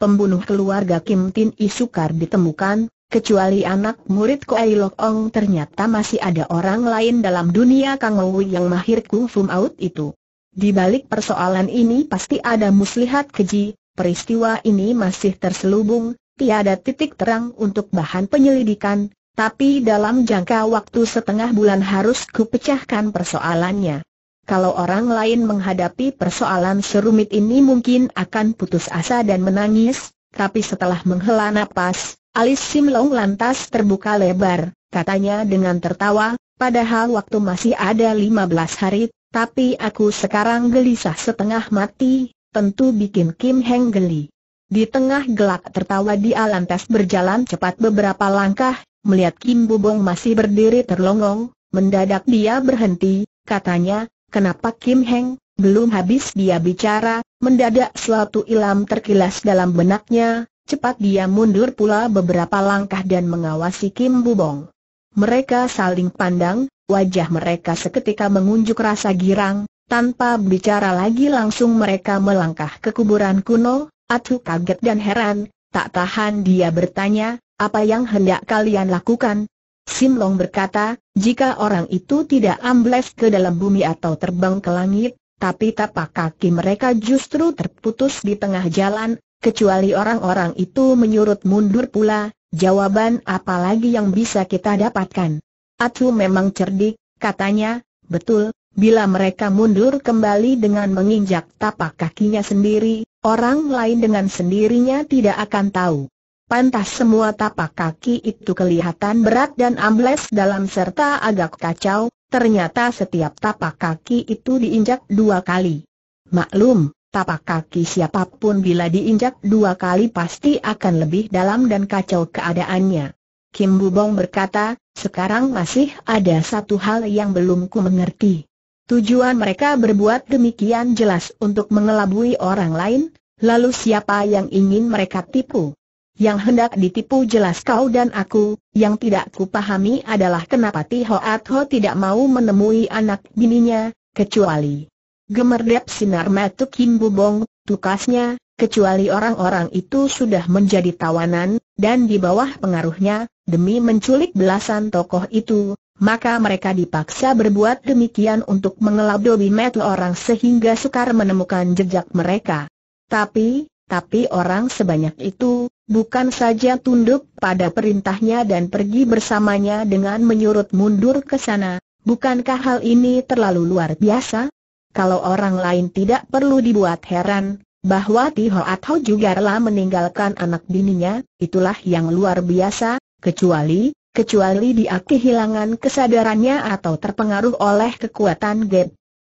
S1: Pembunuh keluarga Kim Tin Isukar ditemukan, kecuali anak murid Koei Lok Ong ternyata masih ada orang lain dalam dunia Kang yang mahir kung fu out itu. Di balik persoalan ini pasti ada muslihat keji, Peristiwa ini masih terselubung, tiada titik terang untuk bahan penyelidikan, tapi dalam jangka waktu setengah bulan harus kupecahkan persoalannya. Kalau orang lain menghadapi persoalan serumit ini mungkin akan putus asa dan menangis, tapi setelah menghela napas, alis Sim Long lantas terbuka lebar, katanya dengan tertawa, padahal waktu masih ada 15 hari, tapi aku sekarang gelisah setengah mati, tentu bikin Kim Heng geli. Di tengah gelak tertawa dia lantas berjalan cepat beberapa langkah, melihat Kim Bubong masih berdiri terlongong, mendadak dia berhenti, katanya, kenapa Kim Heng, belum habis dia bicara, mendadak suatu ilam terkilas dalam benaknya, cepat dia mundur pula beberapa langkah dan mengawasi Kim Bubong. Mereka saling pandang, wajah mereka seketika mengunjuk rasa girang, tanpa bicara lagi langsung mereka melangkah ke kuburan kuno, Atu kaget dan heran, tak tahan dia bertanya, apa yang hendak kalian lakukan? Sim Long berkata, jika orang itu tidak ambles ke dalam bumi atau terbang ke langit, tapi tapak kaki mereka justru terputus di tengah jalan, kecuali orang-orang itu menyurut mundur pula, jawaban apa lagi yang bisa kita dapatkan? Atu memang cerdik, katanya, betul, Bila mereka mundur kembali dengan menginjak tapak kakinya sendiri, orang lain dengan sendirinya tidak akan tahu. Pantas semua tapak kaki itu kelihatan berat dan ambles dalam serta agak kacau, ternyata setiap tapak kaki itu diinjak dua kali. Maklum, tapak kaki siapapun bila diinjak dua kali pasti akan lebih dalam dan kacau keadaannya. Kim Bubong berkata, sekarang masih ada satu hal yang belum ku mengerti. Tujuan mereka berbuat demikian jelas untuk mengelabui orang lain, lalu siapa yang ingin mereka tipu? Yang hendak ditipu jelas kau dan aku, yang tidak kupahami adalah kenapa Ti Ho tidak mau menemui anak bininya, kecuali Gemerdep sinar metu Kim Bubong, tukasnya, kecuali orang-orang itu sudah menjadi tawanan, dan di bawah pengaruhnya, demi menculik belasan tokoh itu, maka mereka dipaksa berbuat demikian untuk mengelabui metu orang sehingga sukar menemukan jejak mereka. Tapi, tapi orang sebanyak itu, bukan saja tunduk pada perintahnya dan pergi bersamanya dengan menyurut mundur ke sana, bukankah hal ini terlalu luar biasa? Kalau orang lain tidak perlu dibuat heran, bahwa Tiho atau juga rela meninggalkan anak bininya, itulah yang luar biasa, kecuali, kecuali dia kehilangan kesadarannya atau terpengaruh oleh kekuatan Gap.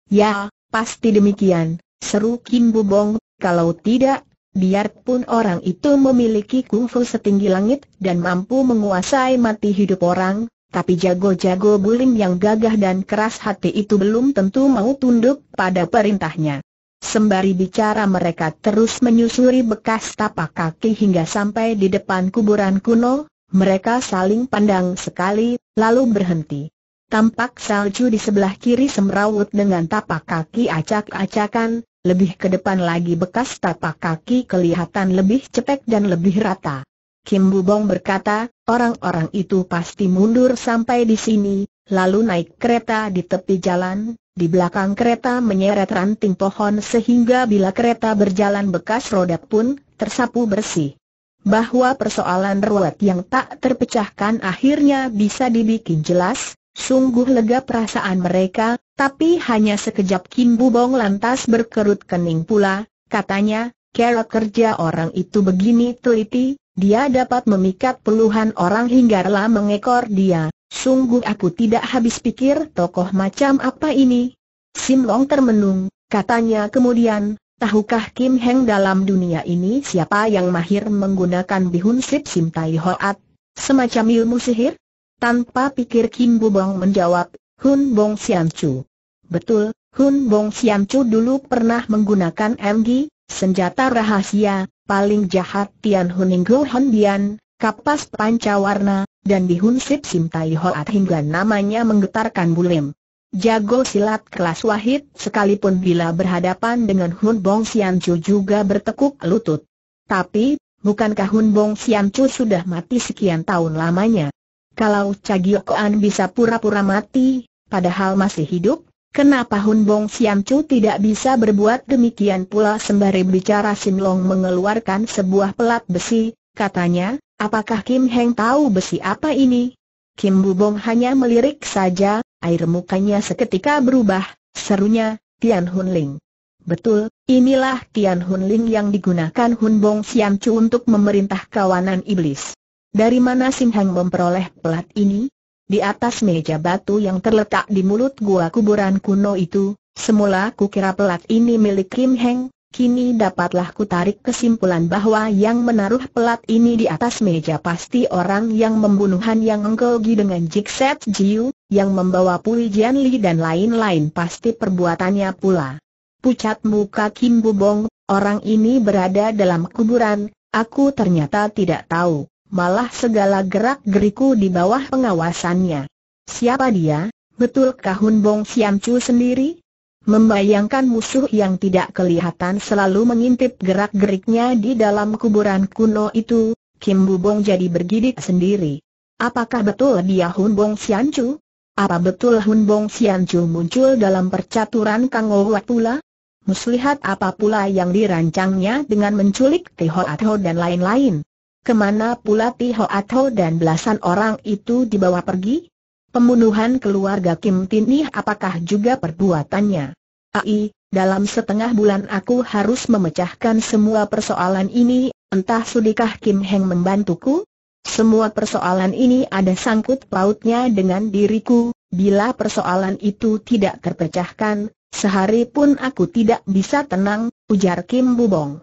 S1: Ya, pasti demikian, seru Kim Bubong, kalau tidak, biarpun orang itu memiliki kungfu setinggi langit dan mampu menguasai mati hidup orang, tapi jago-jago bulim yang gagah dan keras hati itu belum tentu mau tunduk pada perintahnya. Sembari bicara mereka terus menyusuri bekas tapak kaki hingga sampai di depan kuburan kuno, mereka saling pandang sekali, lalu berhenti. Tampak salju di sebelah kiri semrawut dengan tapak kaki acak-acakan, lebih ke depan lagi bekas tapak kaki kelihatan lebih cepek dan lebih rata. Kim Bubong berkata, orang-orang itu pasti mundur sampai di sini, lalu naik kereta di tepi jalan, di belakang kereta menyeret ranting pohon sehingga bila kereta berjalan bekas roda pun tersapu bersih bahwa persoalan ruwet yang tak terpecahkan akhirnya bisa dibikin jelas, sungguh lega perasaan mereka, tapi hanya sekejap Kim Bubong lantas berkerut kening pula, katanya, cara kerja orang itu begini teliti, dia dapat memikat puluhan orang hingga rela mengekor dia, sungguh aku tidak habis pikir tokoh macam apa ini. Sim Long termenung, katanya kemudian, Tahukah Kim Heng dalam dunia ini siapa yang mahir menggunakan bihun sip sim tai hoat, semacam ilmu sihir? Tanpa pikir Kim Bubong menjawab, Hun Bong Siam Chu. Betul, Hun Bong Siam Chu dulu pernah menggunakan MG, senjata rahasia, paling jahat Tian Huning Go Hon Bian, kapas pancawarna, dan bihun sip sim tai hoat hingga namanya menggetarkan bulim. Jago silat kelas wahid sekalipun bila berhadapan dengan Hun Bong Sian Chu juga bertekuk lutut. Tapi, bukankah Hun Bong Sian Chu sudah mati sekian tahun lamanya? Kalau Cagio Koan bisa pura-pura mati, padahal masih hidup, kenapa Hun Bong Sian Chu tidak bisa berbuat demikian pula sembari bicara Sin Long mengeluarkan sebuah pelat besi, katanya, apakah Kim Heng tahu besi apa ini? Kim Bubong hanya melirik saja, Air mukanya seketika berubah, serunya, Tian Hun Ling. Betul, inilah Tian Hun Ling yang digunakan Hun Bong Siam Chu untuk memerintah kawanan iblis. Dari mana Sim Hang memperoleh pelat ini? Di atas meja batu yang terletak di mulut gua kuburan kuno itu, semula kukira pelat ini milik Kim Heng, kini dapatlah kutarik kesimpulan bahwa yang menaruh pelat ini di atas meja pasti orang yang membunuh yang Yang Gi dengan Jikset Jiu, yang membawa Pui Jianli dan lain-lain pasti perbuatannya pula. Pucat muka Kim Bubong, orang ini berada dalam kuburan, aku ternyata tidak tahu, malah segala gerak-geriku di bawah pengawasannya. Siapa dia? Betulkah Hun Bong Siam Chu sendiri? Membayangkan musuh yang tidak kelihatan selalu mengintip gerak-geriknya di dalam kuburan kuno itu, Kim Bubong jadi bergidik sendiri. Apakah betul dia Hun Bong Siam Chu? Apa betul Hun Bong Chu muncul dalam percaturan Kang Ouat pula? Muslihat apa pula yang dirancangnya dengan menculik Tiho Ho dan lain-lain? Kemana pula Tiho Ho dan belasan orang itu dibawa pergi? Pembunuhan keluarga Kim Tinih apakah juga perbuatannya? Ai, dalam setengah bulan aku harus memecahkan semua persoalan ini, entah sudikah Kim Heng membantuku? Semua persoalan ini ada sangkut pautnya dengan diriku, bila persoalan itu tidak terpecahkan, sehari pun aku tidak bisa tenang, ujar Kim Bubong.